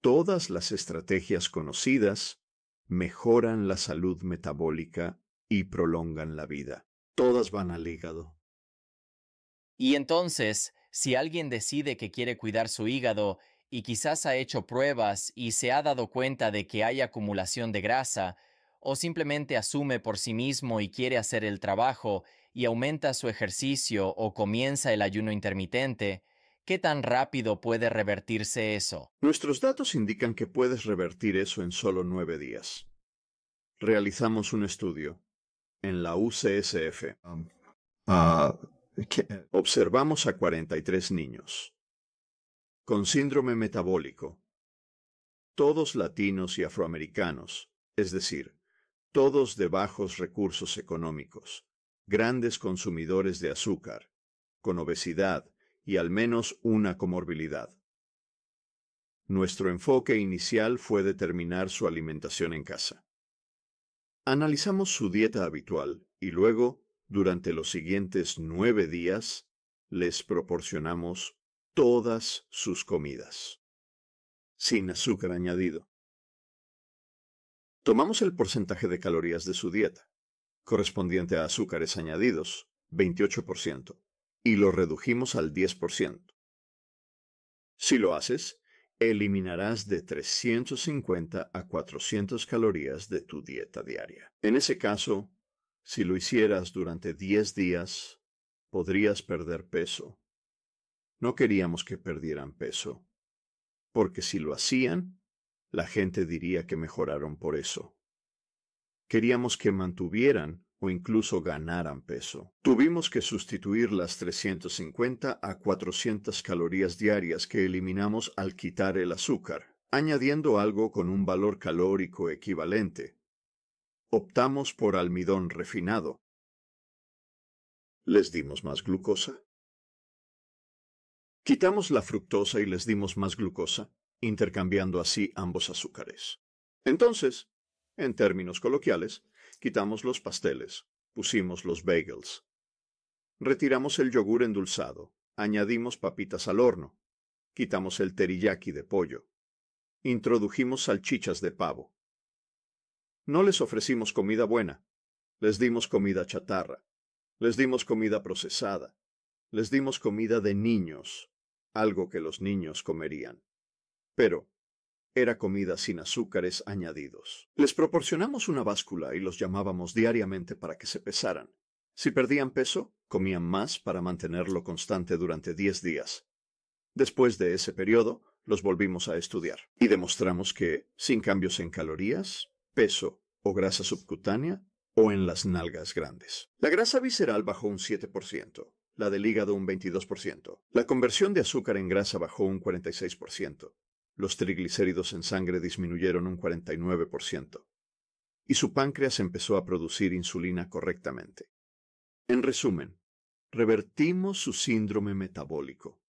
Todas las estrategias conocidas mejoran la salud metabólica y prolongan la vida. Todas van al hígado. Y entonces, si alguien decide que quiere cuidar su hígado y quizás ha hecho pruebas y se ha dado cuenta de que hay acumulación de grasa, o simplemente asume por sí mismo y quiere hacer el trabajo y aumenta su ejercicio o comienza el ayuno intermitente, ¿qué tan rápido puede revertirse eso? Nuestros datos indican que puedes revertir eso en solo nueve días. Realizamos un estudio en la UCSF. Um, ah, observamos a 43 niños con síndrome metabólico, todos latinos y afroamericanos, es decir, todos de bajos recursos económicos, grandes consumidores de azúcar, con obesidad y al menos una comorbilidad. Nuestro enfoque inicial fue determinar su alimentación en casa. Analizamos su dieta habitual y luego durante los siguientes nueve días les proporcionamos todas sus comidas, sin azúcar añadido. Tomamos el porcentaje de calorías de su dieta, correspondiente a azúcares añadidos, 28%, y lo redujimos al 10%. Si lo haces, eliminarás de 350 a 400 calorías de tu dieta diaria. En ese caso, si lo hicieras durante diez días, podrías perder peso. No queríamos que perdieran peso, porque si lo hacían, la gente diría que mejoraron por eso. Queríamos que mantuvieran o incluso ganaran peso. Tuvimos que sustituir las 350 a 400 calorías diarias que eliminamos al quitar el azúcar, añadiendo algo con un valor calórico equivalente, optamos por almidón refinado. ¿Les dimos más glucosa? Quitamos la fructosa y les dimos más glucosa, intercambiando así ambos azúcares. Entonces, en términos coloquiales, quitamos los pasteles, pusimos los bagels. Retiramos el yogur endulzado, añadimos papitas al horno, quitamos el teriyaki de pollo, introdujimos salchichas de pavo, no les ofrecimos comida buena, les dimos comida chatarra, les dimos comida procesada, les dimos comida de niños, algo que los niños comerían. Pero era comida sin azúcares añadidos. Les proporcionamos una báscula y los llamábamos diariamente para que se pesaran. Si perdían peso, comían más para mantenerlo constante durante diez días. Después de ese periodo, los volvimos a estudiar y demostramos que, sin cambios en calorías, peso o grasa subcutánea o en las nalgas grandes. La grasa visceral bajó un 7%, la del hígado un 22%, la conversión de azúcar en grasa bajó un 46%, los triglicéridos en sangre disminuyeron un 49%, y su páncreas empezó a producir insulina correctamente. En resumen, revertimos su síndrome metabólico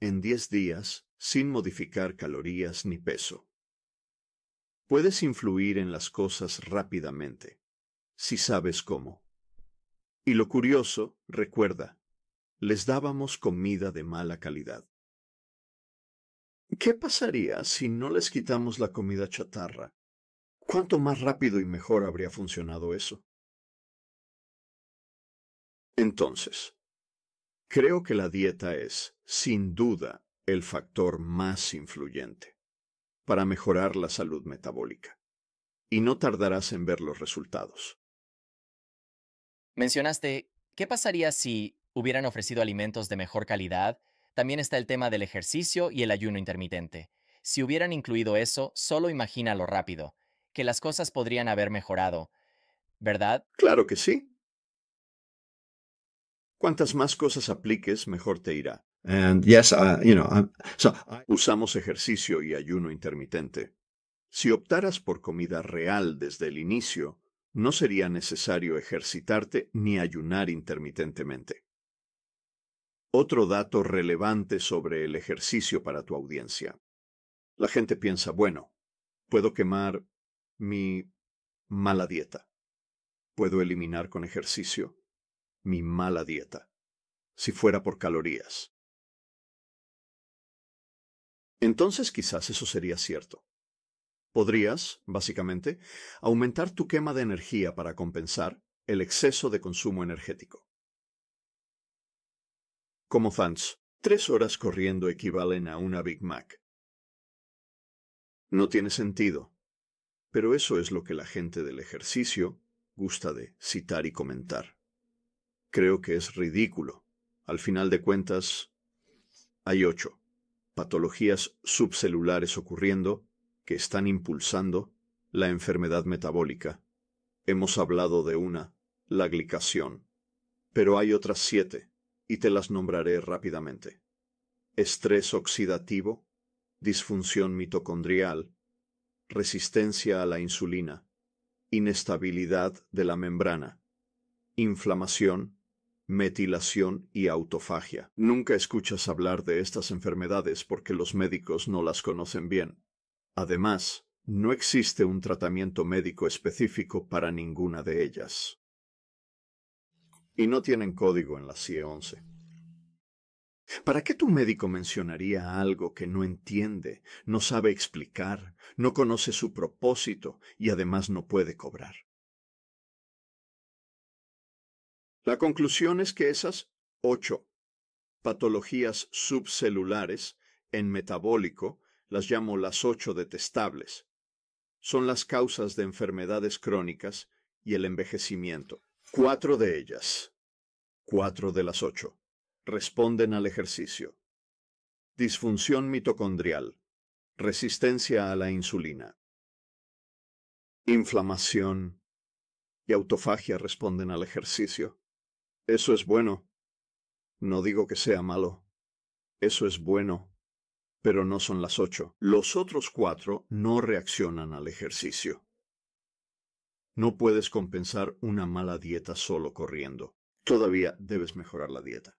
en 10 días sin modificar calorías ni peso. Puedes influir en las cosas rápidamente, si sabes cómo. Y lo curioso, recuerda, les dábamos comida de mala calidad. ¿Qué pasaría si no les quitamos la comida chatarra? ¿Cuánto más rápido y mejor habría funcionado eso? Entonces, creo que la dieta es, sin duda, el factor más influyente para mejorar la salud metabólica. Y no tardarás en ver los resultados. Mencionaste, ¿qué pasaría si hubieran ofrecido alimentos de mejor calidad? También está el tema del ejercicio y el ayuno intermitente. Si hubieran incluido eso, solo imagina lo rápido, que las cosas podrían haber mejorado, ¿verdad? Claro que sí. Cuantas más cosas apliques, mejor te irá yes, you know, Usamos ejercicio y ayuno intermitente. Si optaras por comida real desde el inicio, no sería necesario ejercitarte ni ayunar intermitentemente. Otro dato relevante sobre el ejercicio para tu audiencia. La gente piensa, bueno, puedo quemar mi mala dieta. Puedo eliminar con ejercicio mi mala dieta, si fuera por calorías entonces quizás eso sería cierto. Podrías, básicamente, aumentar tu quema de energía para compensar el exceso de consumo energético. Como fans, tres horas corriendo equivalen a una Big Mac. No tiene sentido, pero eso es lo que la gente del ejercicio gusta de citar y comentar. Creo que es ridículo. Al final de cuentas, hay ocho patologías subcelulares ocurriendo que están impulsando la enfermedad metabólica. Hemos hablado de una, la glicación, pero hay otras siete, y te las nombraré rápidamente. Estrés oxidativo, disfunción mitocondrial, resistencia a la insulina, inestabilidad de la membrana, inflamación, metilación y autofagia. Nunca escuchas hablar de estas enfermedades porque los médicos no las conocen bien. Además, no existe un tratamiento médico específico para ninguna de ellas. Y no tienen código en la CIE 11. ¿Para qué tu médico mencionaría algo que no entiende, no sabe explicar, no conoce su propósito y además no puede cobrar? La conclusión es que esas ocho patologías subcelulares en metabólico, las llamo las ocho detestables, son las causas de enfermedades crónicas y el envejecimiento. Cuatro de ellas, cuatro de las ocho, responden al ejercicio. Disfunción mitocondrial, resistencia a la insulina, inflamación y autofagia responden al ejercicio. Eso es bueno. No digo que sea malo. Eso es bueno. Pero no son las ocho. Los otros cuatro no reaccionan al ejercicio. No puedes compensar una mala dieta solo corriendo. Todavía debes mejorar la dieta.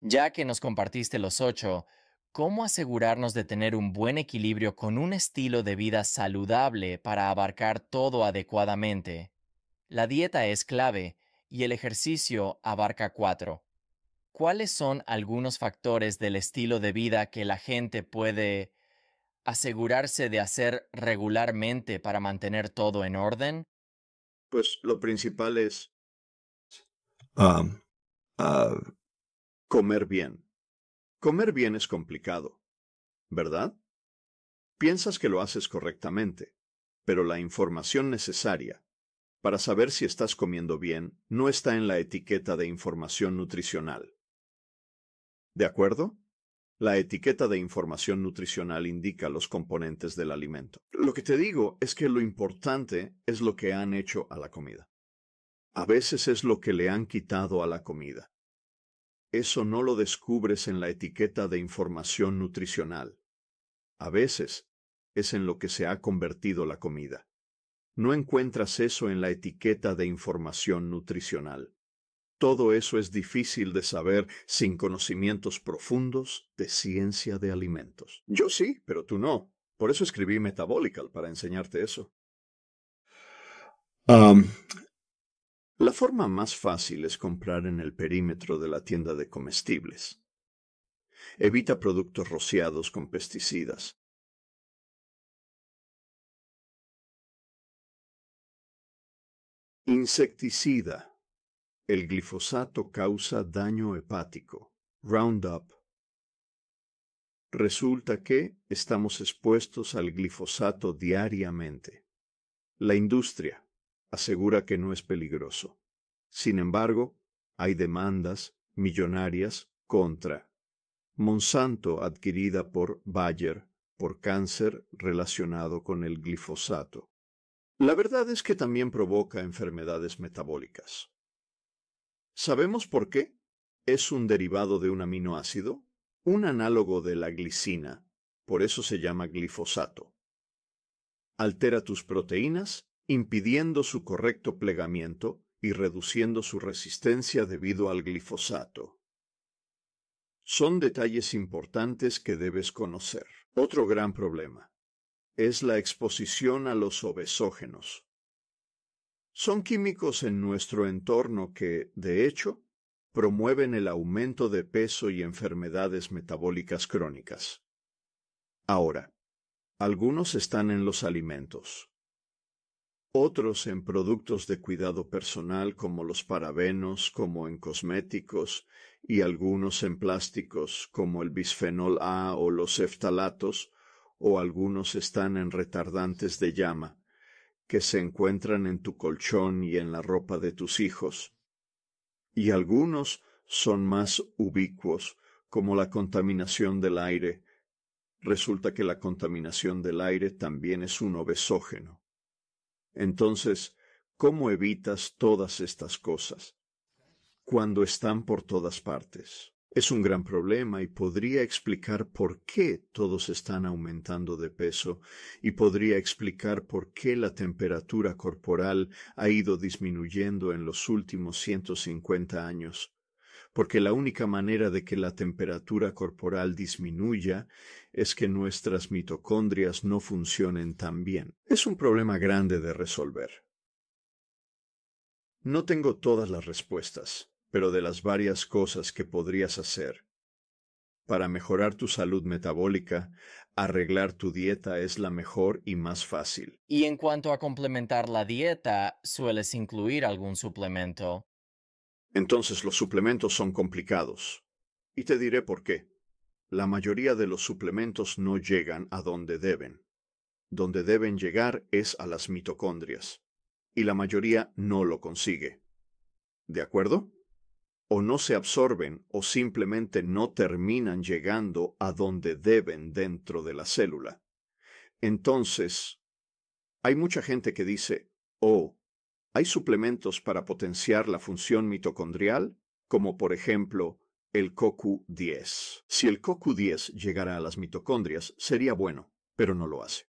Ya que nos compartiste los ocho, ¿cómo asegurarnos de tener un buen equilibrio con un estilo de vida saludable para abarcar todo adecuadamente? La dieta es clave, y el ejercicio abarca cuatro. ¿Cuáles son algunos factores del estilo de vida que la gente puede asegurarse de hacer regularmente para mantener todo en orden? Pues lo principal es ah, comer bien. Comer bien es complicado, ¿verdad? Piensas que lo haces correctamente, pero la información necesaria, para saber si estás comiendo bien no está en la etiqueta de información nutricional. ¿De acuerdo? La etiqueta de información nutricional indica los componentes del alimento. Lo que te digo es que lo importante es lo que han hecho a la comida. A veces es lo que le han quitado a la comida. Eso no lo descubres en la etiqueta de información nutricional. A veces es en lo que se ha convertido la comida. No encuentras eso en la etiqueta de información nutricional. Todo eso es difícil de saber sin conocimientos profundos de ciencia de alimentos. Yo sí, pero tú no. Por eso escribí Metabolical para enseñarte eso. la forma más fácil es comprar en el perímetro de la tienda de comestibles. Evita productos rociados con pesticidas, Insecticida. El glifosato causa daño hepático. Roundup. Resulta que estamos expuestos al glifosato diariamente. La industria asegura que no es peligroso. Sin embargo, hay demandas millonarias contra Monsanto adquirida por Bayer por cáncer relacionado con el glifosato. La verdad es que también provoca enfermedades metabólicas. ¿Sabemos por qué? Es un derivado de un aminoácido, un análogo de la glicina, por eso se llama glifosato. Altera tus proteínas, impidiendo su correcto plegamiento y reduciendo su resistencia debido al glifosato. Son detalles importantes que debes conocer. Otro gran problema es la exposición a los obesógenos. Son químicos en nuestro entorno que, de hecho, promueven el aumento de peso y enfermedades metabólicas crónicas. Ahora, algunos están en los alimentos, otros en productos de cuidado personal como los parabenos, como en cosméticos, y algunos en plásticos como el bisfenol A o los eftalatos, o algunos están en retardantes de llama, que se encuentran en tu colchón y en la ropa de tus hijos. Y algunos son más ubicuos, como la contaminación del aire. Resulta que la contaminación del aire también es un obesógeno. Entonces, ¿cómo evitas todas estas cosas? Cuando están por todas partes. Es un gran problema y podría explicar por qué todos están aumentando de peso y podría explicar por qué la temperatura corporal ha ido disminuyendo en los últimos 150 años. Porque la única manera de que la temperatura corporal disminuya es que nuestras mitocondrias no funcionen tan bien. Es un problema grande de resolver. No tengo todas las respuestas pero de las varias cosas que podrías hacer. Para mejorar tu salud metabólica, arreglar tu dieta es la mejor y más fácil. Y en cuanto a complementar la dieta, ¿sueles incluir algún suplemento? Entonces los suplementos son complicados. Y te diré por qué. La mayoría de los suplementos no llegan a donde deben. Donde deben llegar es a las mitocondrias. Y la mayoría no lo consigue. ¿De acuerdo? o no se absorben o simplemente no terminan llegando a donde deben dentro de la célula. Entonces, hay mucha gente que dice, oh, hay suplementos para potenciar la función mitocondrial, como por ejemplo el CoQ10. Si el CoQ10 llegara a las mitocondrias, sería bueno, pero no lo hace.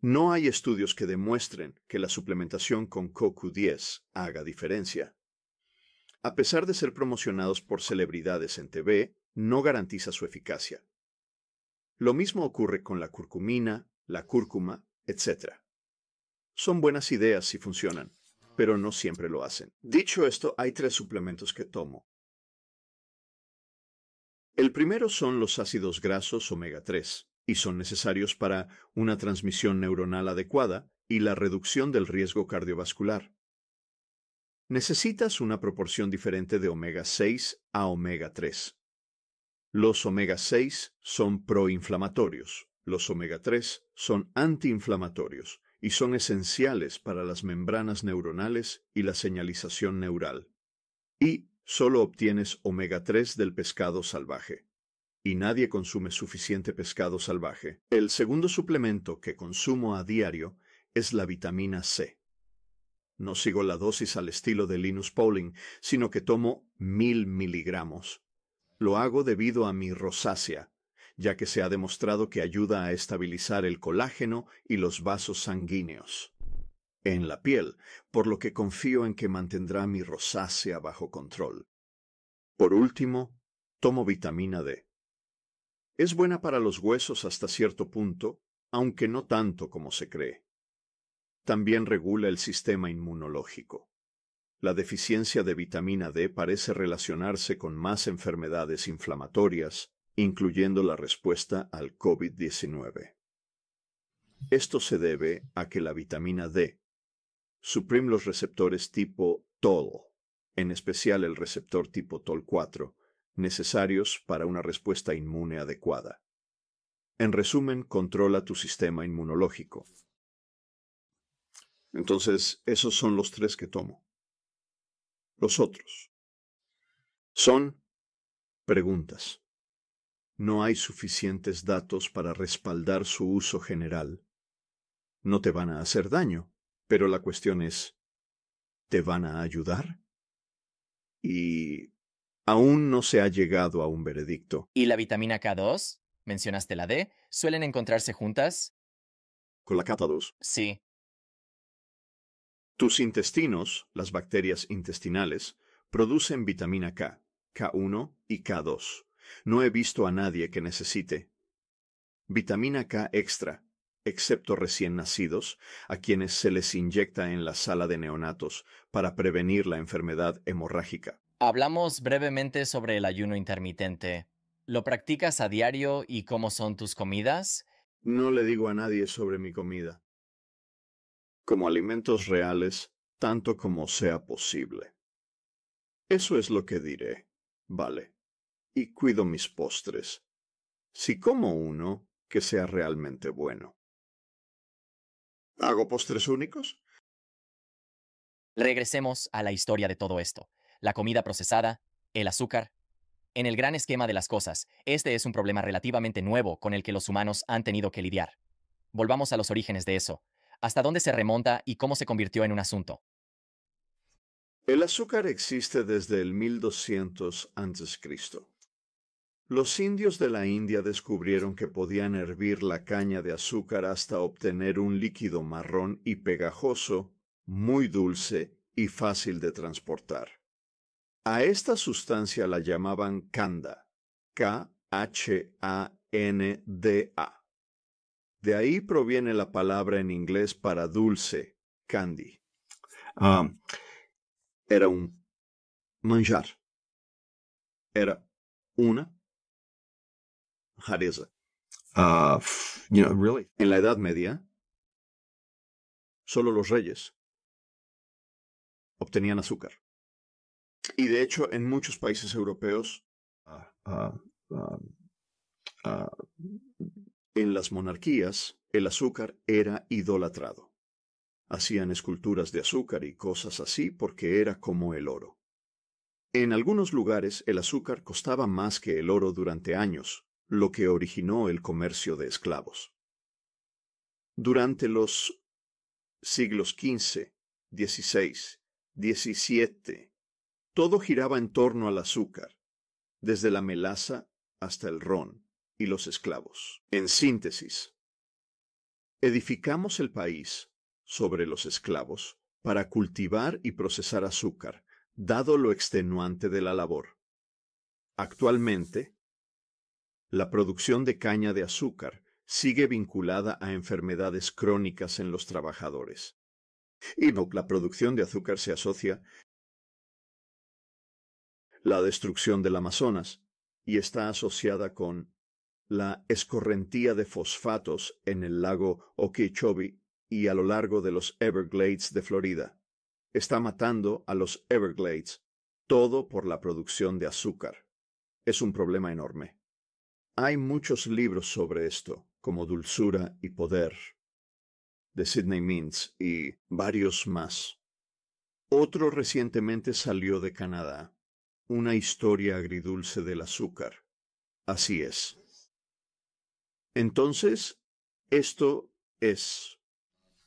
No hay estudios que demuestren que la suplementación con CoQ10 haga diferencia a pesar de ser promocionados por celebridades en TV, no garantiza su eficacia. Lo mismo ocurre con la curcumina, la cúrcuma, etc. Son buenas ideas si funcionan, pero no siempre lo hacen. Dicho esto, hay tres suplementos que tomo. El primero son los ácidos grasos omega 3, y son necesarios para una transmisión neuronal adecuada y la reducción del riesgo cardiovascular necesitas una proporción diferente de omega 6 a omega 3. Los omega 6 son proinflamatorios, los omega 3 son antiinflamatorios y son esenciales para las membranas neuronales y la señalización neural. Y solo obtienes omega 3 del pescado salvaje. Y nadie consume suficiente pescado salvaje. El segundo suplemento que consumo a diario es la vitamina C. No sigo la dosis al estilo de Linus Pauling, sino que tomo mil miligramos. Lo hago debido a mi rosácea, ya que se ha demostrado que ayuda a estabilizar el colágeno y los vasos sanguíneos en la piel, por lo que confío en que mantendrá mi rosácea bajo control. Por último, tomo vitamina D. Es buena para los huesos hasta cierto punto, aunque no tanto como se cree. También regula el sistema inmunológico. La deficiencia de vitamina D parece relacionarse con más enfermedades inflamatorias, incluyendo la respuesta al COVID-19. Esto se debe a que la vitamina D suprime los receptores tipo TOL, en especial el receptor tipo TOL4, necesarios para una respuesta inmune adecuada. En resumen, controla tu sistema inmunológico, entonces, esos son los tres que tomo. Los otros son preguntas. No hay suficientes datos para respaldar su uso general. No te van a hacer daño, pero la cuestión es, ¿te van a ayudar? Y aún no se ha llegado a un veredicto. ¿Y la vitamina K2? Mencionaste la D. ¿Suelen encontrarse juntas? ¿Con la K2? Sí. Tus intestinos, las bacterias intestinales, producen vitamina K, K1 y K2. No he visto a nadie que necesite. Vitamina K extra, excepto recién nacidos, a quienes se les inyecta en la sala de neonatos para prevenir la enfermedad hemorrágica. Hablamos brevemente sobre el ayuno intermitente. ¿Lo practicas a diario y cómo son tus comidas? No le digo a nadie sobre mi comida como alimentos reales tanto como sea posible. Eso es lo que diré, vale, y cuido mis postres. Si como uno, que sea realmente bueno. ¿Hago postres únicos? Regresemos a la historia de todo esto. La comida procesada, el azúcar. En el gran esquema de las cosas, este es un problema relativamente nuevo con el que los humanos han tenido que lidiar. Volvamos a los orígenes de eso hasta dónde se remonta y cómo se convirtió en un asunto. El azúcar existe desde el 1200 a.C. Los indios de la India descubrieron que podían hervir la caña de azúcar hasta obtener un líquido marrón y pegajoso, muy dulce y fácil de transportar. A esta sustancia la llamaban kanda, K-H-A-N-D-A. De ahí proviene la palabra en inglés para dulce, candy. Ah, era un manjar. Era una jareza. Ah, you know, really. En la Edad Media, solo los reyes obtenían azúcar. Y de hecho, en muchos países europeos, ah, en las monarquías, el azúcar era idolatrado. Hacían esculturas de azúcar y cosas así porque era como el oro. En algunos lugares el azúcar costaba más que el oro durante años, lo que originó el comercio de esclavos. Durante los siglos XV, XVI, XVII, todo giraba en torno al azúcar, desde la melaza hasta el ron y los esclavos. En síntesis, edificamos el país sobre los esclavos para cultivar y procesar azúcar, dado lo extenuante de la labor. Actualmente, la producción de caña de azúcar sigue vinculada a enfermedades crónicas en los trabajadores. Y no, la producción de azúcar se asocia la destrucción del Amazonas y está asociada con la escorrentía de fosfatos en el lago Okeechobee y a lo largo de los Everglades de Florida. Está matando a los Everglades, todo por la producción de azúcar. Es un problema enorme. Hay muchos libros sobre esto, como Dulzura y Poder, de Sidney Mintz, y varios más. Otro recientemente salió de Canadá, una historia agridulce del azúcar. Así es. Entonces, esto es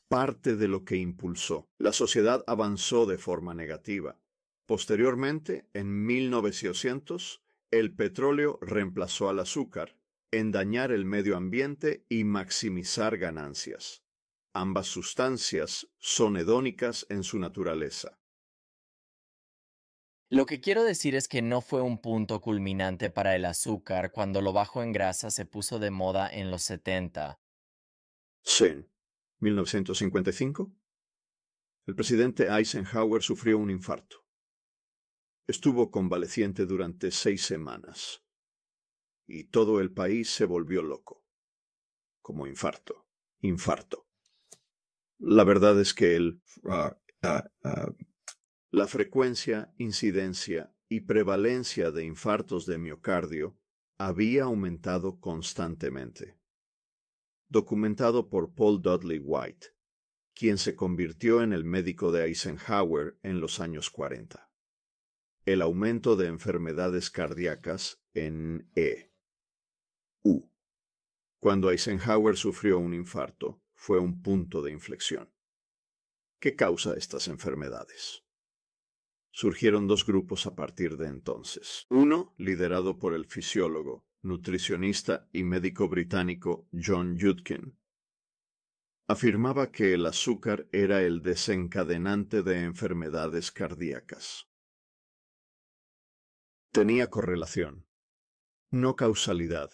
parte de lo que impulsó. La sociedad avanzó de forma negativa. Posteriormente, en 1900, el petróleo reemplazó al azúcar en dañar el medio ambiente y maximizar ganancias. Ambas sustancias son hedónicas en su naturaleza. Lo que quiero decir es que no fue un punto culminante para el azúcar cuando lo bajo en grasa se puso de moda en los 70. 1955. El presidente Eisenhower sufrió un infarto. Estuvo convaleciente durante seis semanas. Y todo el país se volvió loco. Como infarto. Infarto. La verdad es que él... La frecuencia, incidencia y prevalencia de infartos de miocardio había aumentado constantemente. Documentado por Paul Dudley White, quien se convirtió en el médico de Eisenhower en los años 40. El aumento de enfermedades cardíacas en E. U. Cuando Eisenhower sufrió un infarto, fue un punto de inflexión. ¿Qué causa estas enfermedades? Surgieron dos grupos a partir de entonces. Uno, liderado por el fisiólogo, nutricionista y médico británico John Judkin, afirmaba que el azúcar era el desencadenante de enfermedades cardíacas. Tenía correlación, no causalidad,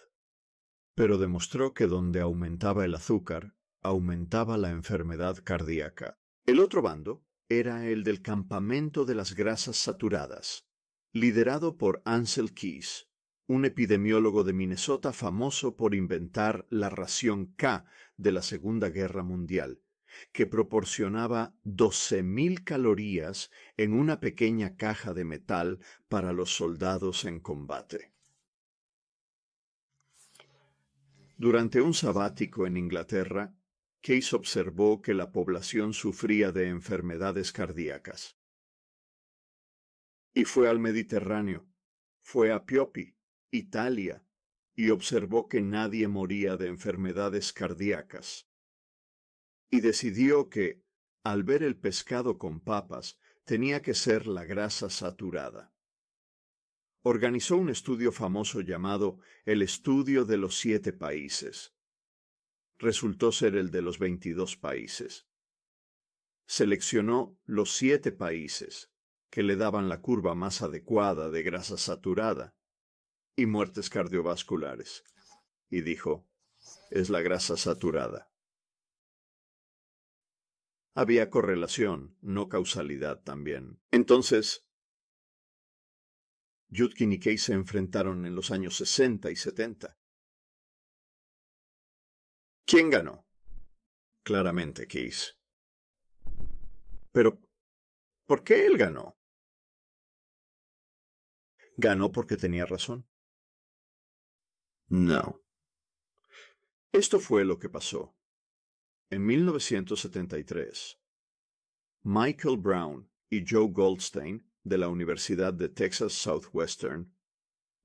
pero demostró que donde aumentaba el azúcar, aumentaba la enfermedad cardíaca. El otro bando, era el del Campamento de las Grasas Saturadas, liderado por Ansel Keys, un epidemiólogo de Minnesota famoso por inventar la ración K de la Segunda Guerra Mundial, que proporcionaba 12.000 calorías en una pequeña caja de metal para los soldados en combate. Durante un sabático en Inglaterra, Case observó que la población sufría de enfermedades cardíacas. Y fue al Mediterráneo, fue a Piopi, Italia, y observó que nadie moría de enfermedades cardíacas. Y decidió que, al ver el pescado con papas, tenía que ser la grasa saturada. Organizó un estudio famoso llamado El Estudio de los Siete Países resultó ser el de los 22 países. Seleccionó los siete países que le daban la curva más adecuada de grasa saturada y muertes cardiovasculares, y dijo, es la grasa saturada. Había correlación, no causalidad también. Entonces, Yudkin y Key se enfrentaron en los años 60 y 70 ¿Quién ganó? Claramente Keys. Pero, ¿por qué él ganó? ¿Ganó porque tenía razón? No. Esto fue lo que pasó. En 1973, Michael Brown y Joe Goldstein de la Universidad de Texas Southwestern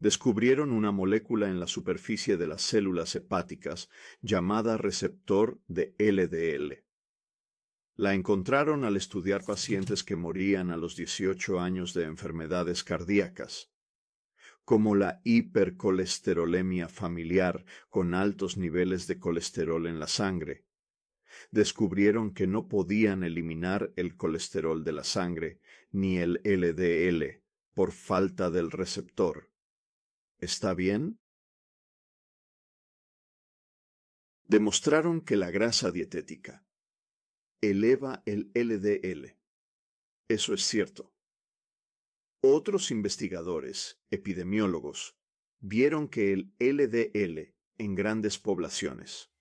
descubrieron una molécula en la superficie de las células hepáticas llamada receptor de LDL. La encontraron al estudiar pacientes que morían a los 18 años de enfermedades cardíacas, como la hipercolesterolemia familiar con altos niveles de colesterol en la sangre. Descubrieron que no podían eliminar el colesterol de la sangre ni el LDL por falta del receptor ¿Está bien? Demostraron que la grasa dietética eleva el LDL. Eso es cierto. Otros investigadores, epidemiólogos, vieron que el LDL en grandes poblaciones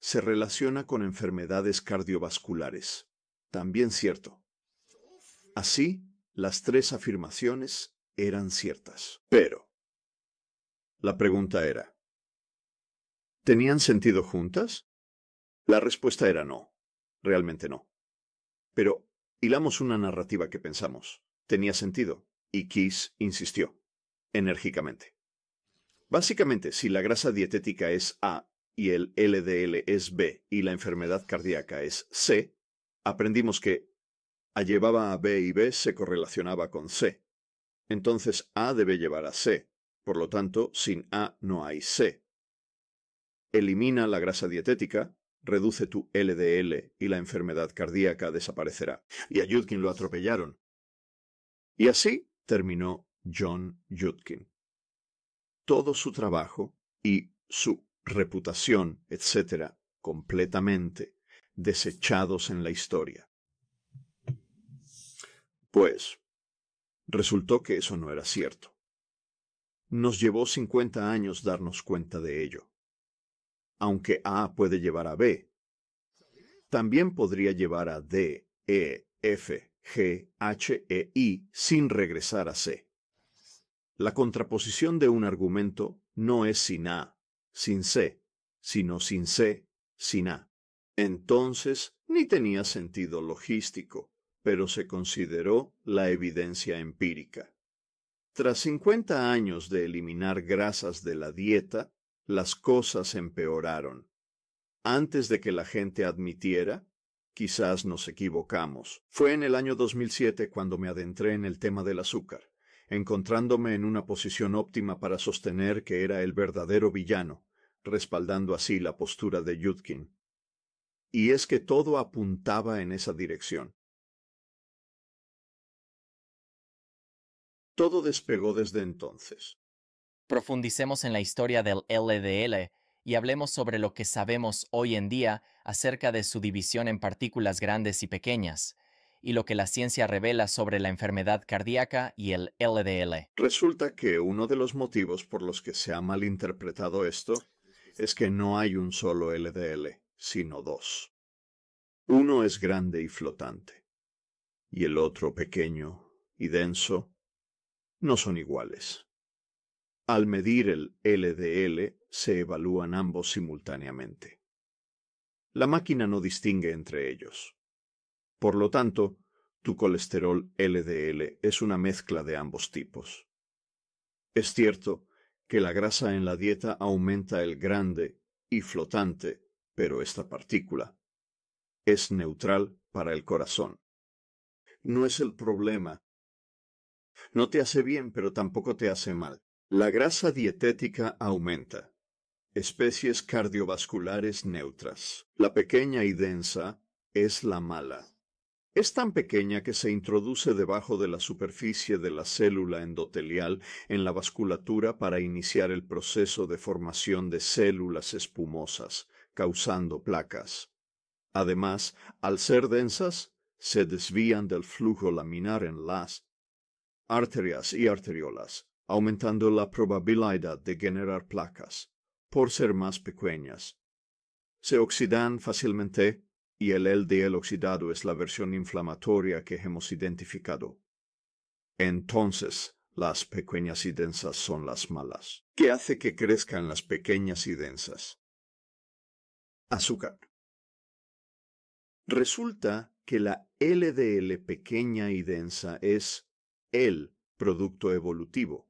se relaciona con enfermedades cardiovasculares. También cierto. Así, las tres afirmaciones eran ciertas. Pero, la pregunta era, ¿tenían sentido juntas? La respuesta era no, realmente no. Pero hilamos una narrativa que pensamos. Tenía sentido, y Kiss insistió, enérgicamente. Básicamente, si la grasa dietética es A y el LDL es B y la enfermedad cardíaca es C, aprendimos que A llevaba a B y B se correlacionaba con C. Entonces A debe llevar a C, por lo tanto, sin A no hay C. Elimina la grasa dietética, reduce tu LDL y la enfermedad cardíaca desaparecerá. Y a Yudkin lo atropellaron. Y así terminó John Yudkin. Todo su trabajo y su reputación, etc., completamente desechados en la historia. Pues, resultó que eso no era cierto. Nos llevó 50 años darnos cuenta de ello. Aunque A puede llevar a B, también podría llevar a D, E, F, G, H, E, I sin regresar a C. La contraposición de un argumento no es sin A, sin C, sino sin C, sin A. Entonces, ni tenía sentido logístico, pero se consideró la evidencia empírica. Tras 50 años de eliminar grasas de la dieta, las cosas empeoraron. Antes de que la gente admitiera, quizás nos equivocamos. Fue en el año 2007 cuando me adentré en el tema del azúcar, encontrándome en una posición óptima para sostener que era el verdadero villano, respaldando así la postura de Yudkin. Y es que todo apuntaba en esa dirección. Todo despegó desde entonces. Profundicemos en la historia del LDL y hablemos sobre lo que sabemos hoy en día acerca de su división en partículas grandes y pequeñas, y lo que la ciencia revela sobre la enfermedad cardíaca y el LDL. Resulta que uno de los motivos por los que se ha malinterpretado esto es que no hay un solo LDL, sino dos. Uno es grande y flotante, y el otro pequeño y denso no son iguales. Al medir el LDL, se evalúan ambos simultáneamente. La máquina no distingue entre ellos. Por lo tanto, tu colesterol LDL es una mezcla de ambos tipos. Es cierto que la grasa en la dieta aumenta el grande y flotante, pero esta partícula es neutral para el corazón. No es el problema no te hace bien, pero tampoco te hace mal. La grasa dietética aumenta. Especies cardiovasculares neutras. La pequeña y densa es la mala. Es tan pequeña que se introduce debajo de la superficie de la célula endotelial en la vasculatura para iniciar el proceso de formación de células espumosas, causando placas. Además, al ser densas, se desvían del flujo laminar en las arterias y arteriolas, aumentando la probabilidad de generar placas, por ser más pequeñas. Se oxidan fácilmente y el LDL oxidado es la versión inflamatoria que hemos identificado. Entonces, las pequeñas y densas son las malas. ¿Qué hace que crezcan las pequeñas y densas? Azúcar. Resulta que la LDL pequeña y densa es el producto evolutivo.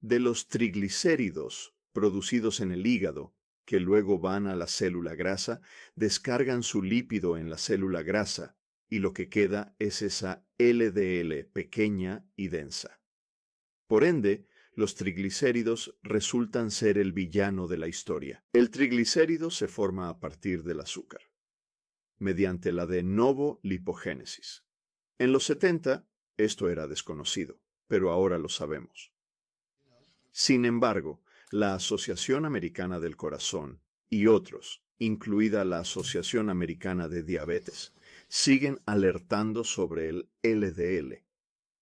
De los triglicéridos producidos en el hígado, que luego van a la célula grasa, descargan su lípido en la célula grasa, y lo que queda es esa LDL pequeña y densa. Por ende, los triglicéridos resultan ser el villano de la historia. El triglicérido se forma a partir del azúcar, mediante la de novo lipogénesis. En los 70, esto era desconocido, pero ahora lo sabemos. Sin embargo, la Asociación Americana del Corazón y otros, incluida la Asociación Americana de Diabetes, siguen alertando sobre el LDL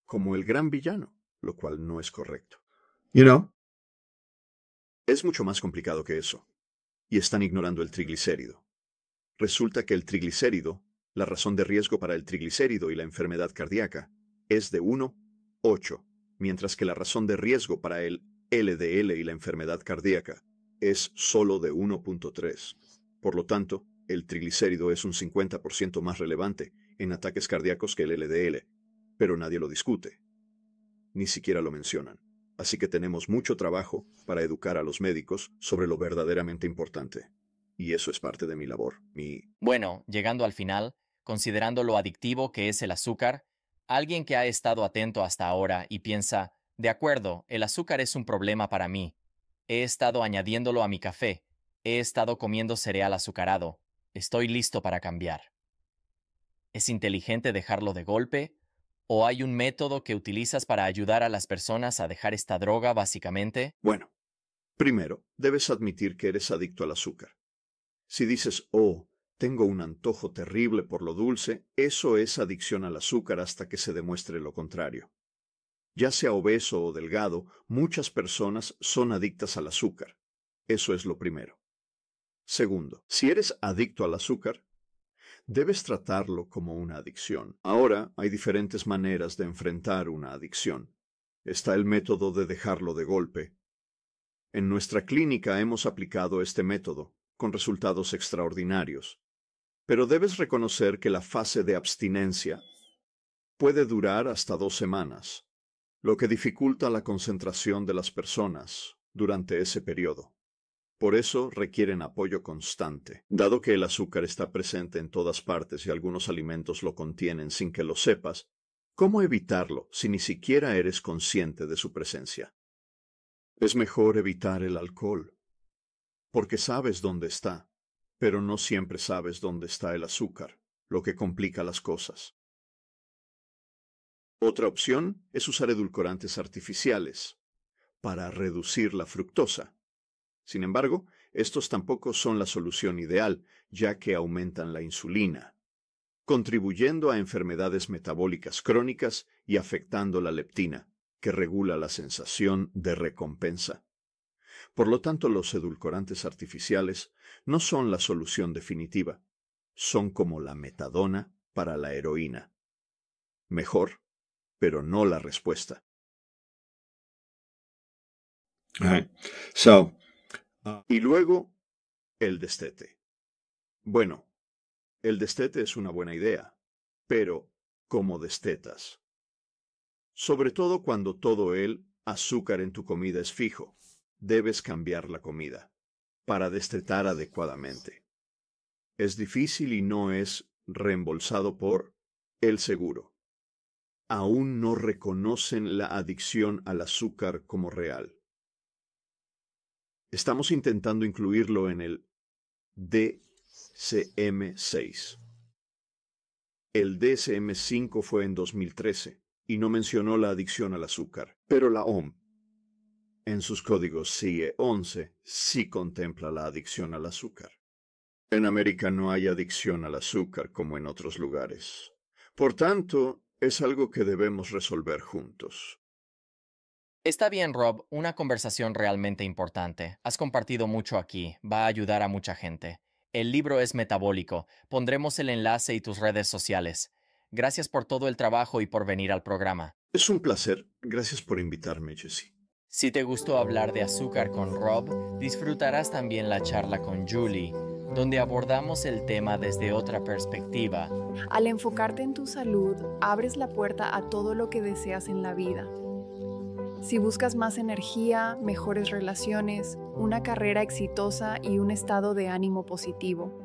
como el gran villano, lo cual no es correcto. Es mucho más complicado que eso. Y están ignorando el triglicérido. Resulta que el triglicérido, la razón de riesgo para el triglicérido y la enfermedad cardíaca, es de 1,8, mientras que la razón de riesgo para el LDL y la enfermedad cardíaca es solo de 1.3. Por lo tanto, el triglicérido es un 50% más relevante en ataques cardíacos que el LDL, pero nadie lo discute. Ni siquiera lo mencionan. Así que tenemos mucho trabajo para educar a los médicos sobre lo verdaderamente importante. Y eso es parte de mi labor, mi... Bueno, llegando al final, considerando lo adictivo que es el azúcar, Alguien que ha estado atento hasta ahora y piensa, de acuerdo, el azúcar es un problema para mí. He estado añadiéndolo a mi café, he estado comiendo cereal azucarado, estoy listo para cambiar. ¿Es inteligente dejarlo de golpe? ¿O hay un método que utilizas para ayudar a las personas a dejar esta droga básicamente? Bueno, primero, debes admitir que eres adicto al azúcar. Si dices, oh, tengo un antojo terrible por lo dulce, eso es adicción al azúcar hasta que se demuestre lo contrario. Ya sea obeso o delgado, muchas personas son adictas al azúcar. Eso es lo primero. Segundo, si eres adicto al azúcar, debes tratarlo como una adicción. Ahora hay diferentes maneras de enfrentar una adicción. Está el método de dejarlo de golpe. En nuestra clínica hemos aplicado este método, con resultados extraordinarios. Pero debes reconocer que la fase de abstinencia puede durar hasta dos semanas, lo que dificulta la concentración de las personas durante ese periodo. Por eso requieren apoyo constante. Dado que el azúcar está presente en todas partes y algunos alimentos lo contienen sin que lo sepas, ¿cómo evitarlo si ni siquiera eres consciente de su presencia? Es mejor evitar el alcohol, porque sabes dónde está pero no siempre sabes dónde está el azúcar, lo que complica las cosas. Otra opción es usar edulcorantes artificiales para reducir la fructosa. Sin embargo, estos tampoco son la solución ideal, ya que aumentan la insulina, contribuyendo a enfermedades metabólicas crónicas y afectando la leptina, que regula la sensación de recompensa. Por lo tanto, los edulcorantes artificiales no son la solución definitiva, son como la metadona para la heroína. Mejor, pero no la respuesta. so, uh, y luego, el destete. Bueno, el destete es una buena idea, pero como destetas. Sobre todo cuando todo el azúcar en tu comida es fijo debes cambiar la comida para destetar adecuadamente. Es difícil y no es reembolsado por el seguro. Aún no reconocen la adicción al azúcar como real. Estamos intentando incluirlo en el DCM6. El DCM5 fue en 2013 y no mencionó la adicción al azúcar, pero la OMP en sus códigos cie 11 sí contempla la adicción al azúcar. En América no hay adicción al azúcar como en otros lugares. Por tanto, es algo que debemos resolver juntos. Está bien, Rob, una conversación realmente importante. Has compartido mucho aquí, va a ayudar a mucha gente. El libro es metabólico, pondremos el enlace y tus redes sociales. Gracias por todo el trabajo y por venir al programa. Es un placer, gracias por invitarme, Jesse. Si te gustó hablar de azúcar con Rob, disfrutarás también la charla con Julie, donde abordamos el tema desde otra perspectiva. Al enfocarte en tu salud, abres la puerta a todo lo que deseas en la vida. Si buscas más energía, mejores relaciones, una carrera exitosa y un estado de ánimo positivo,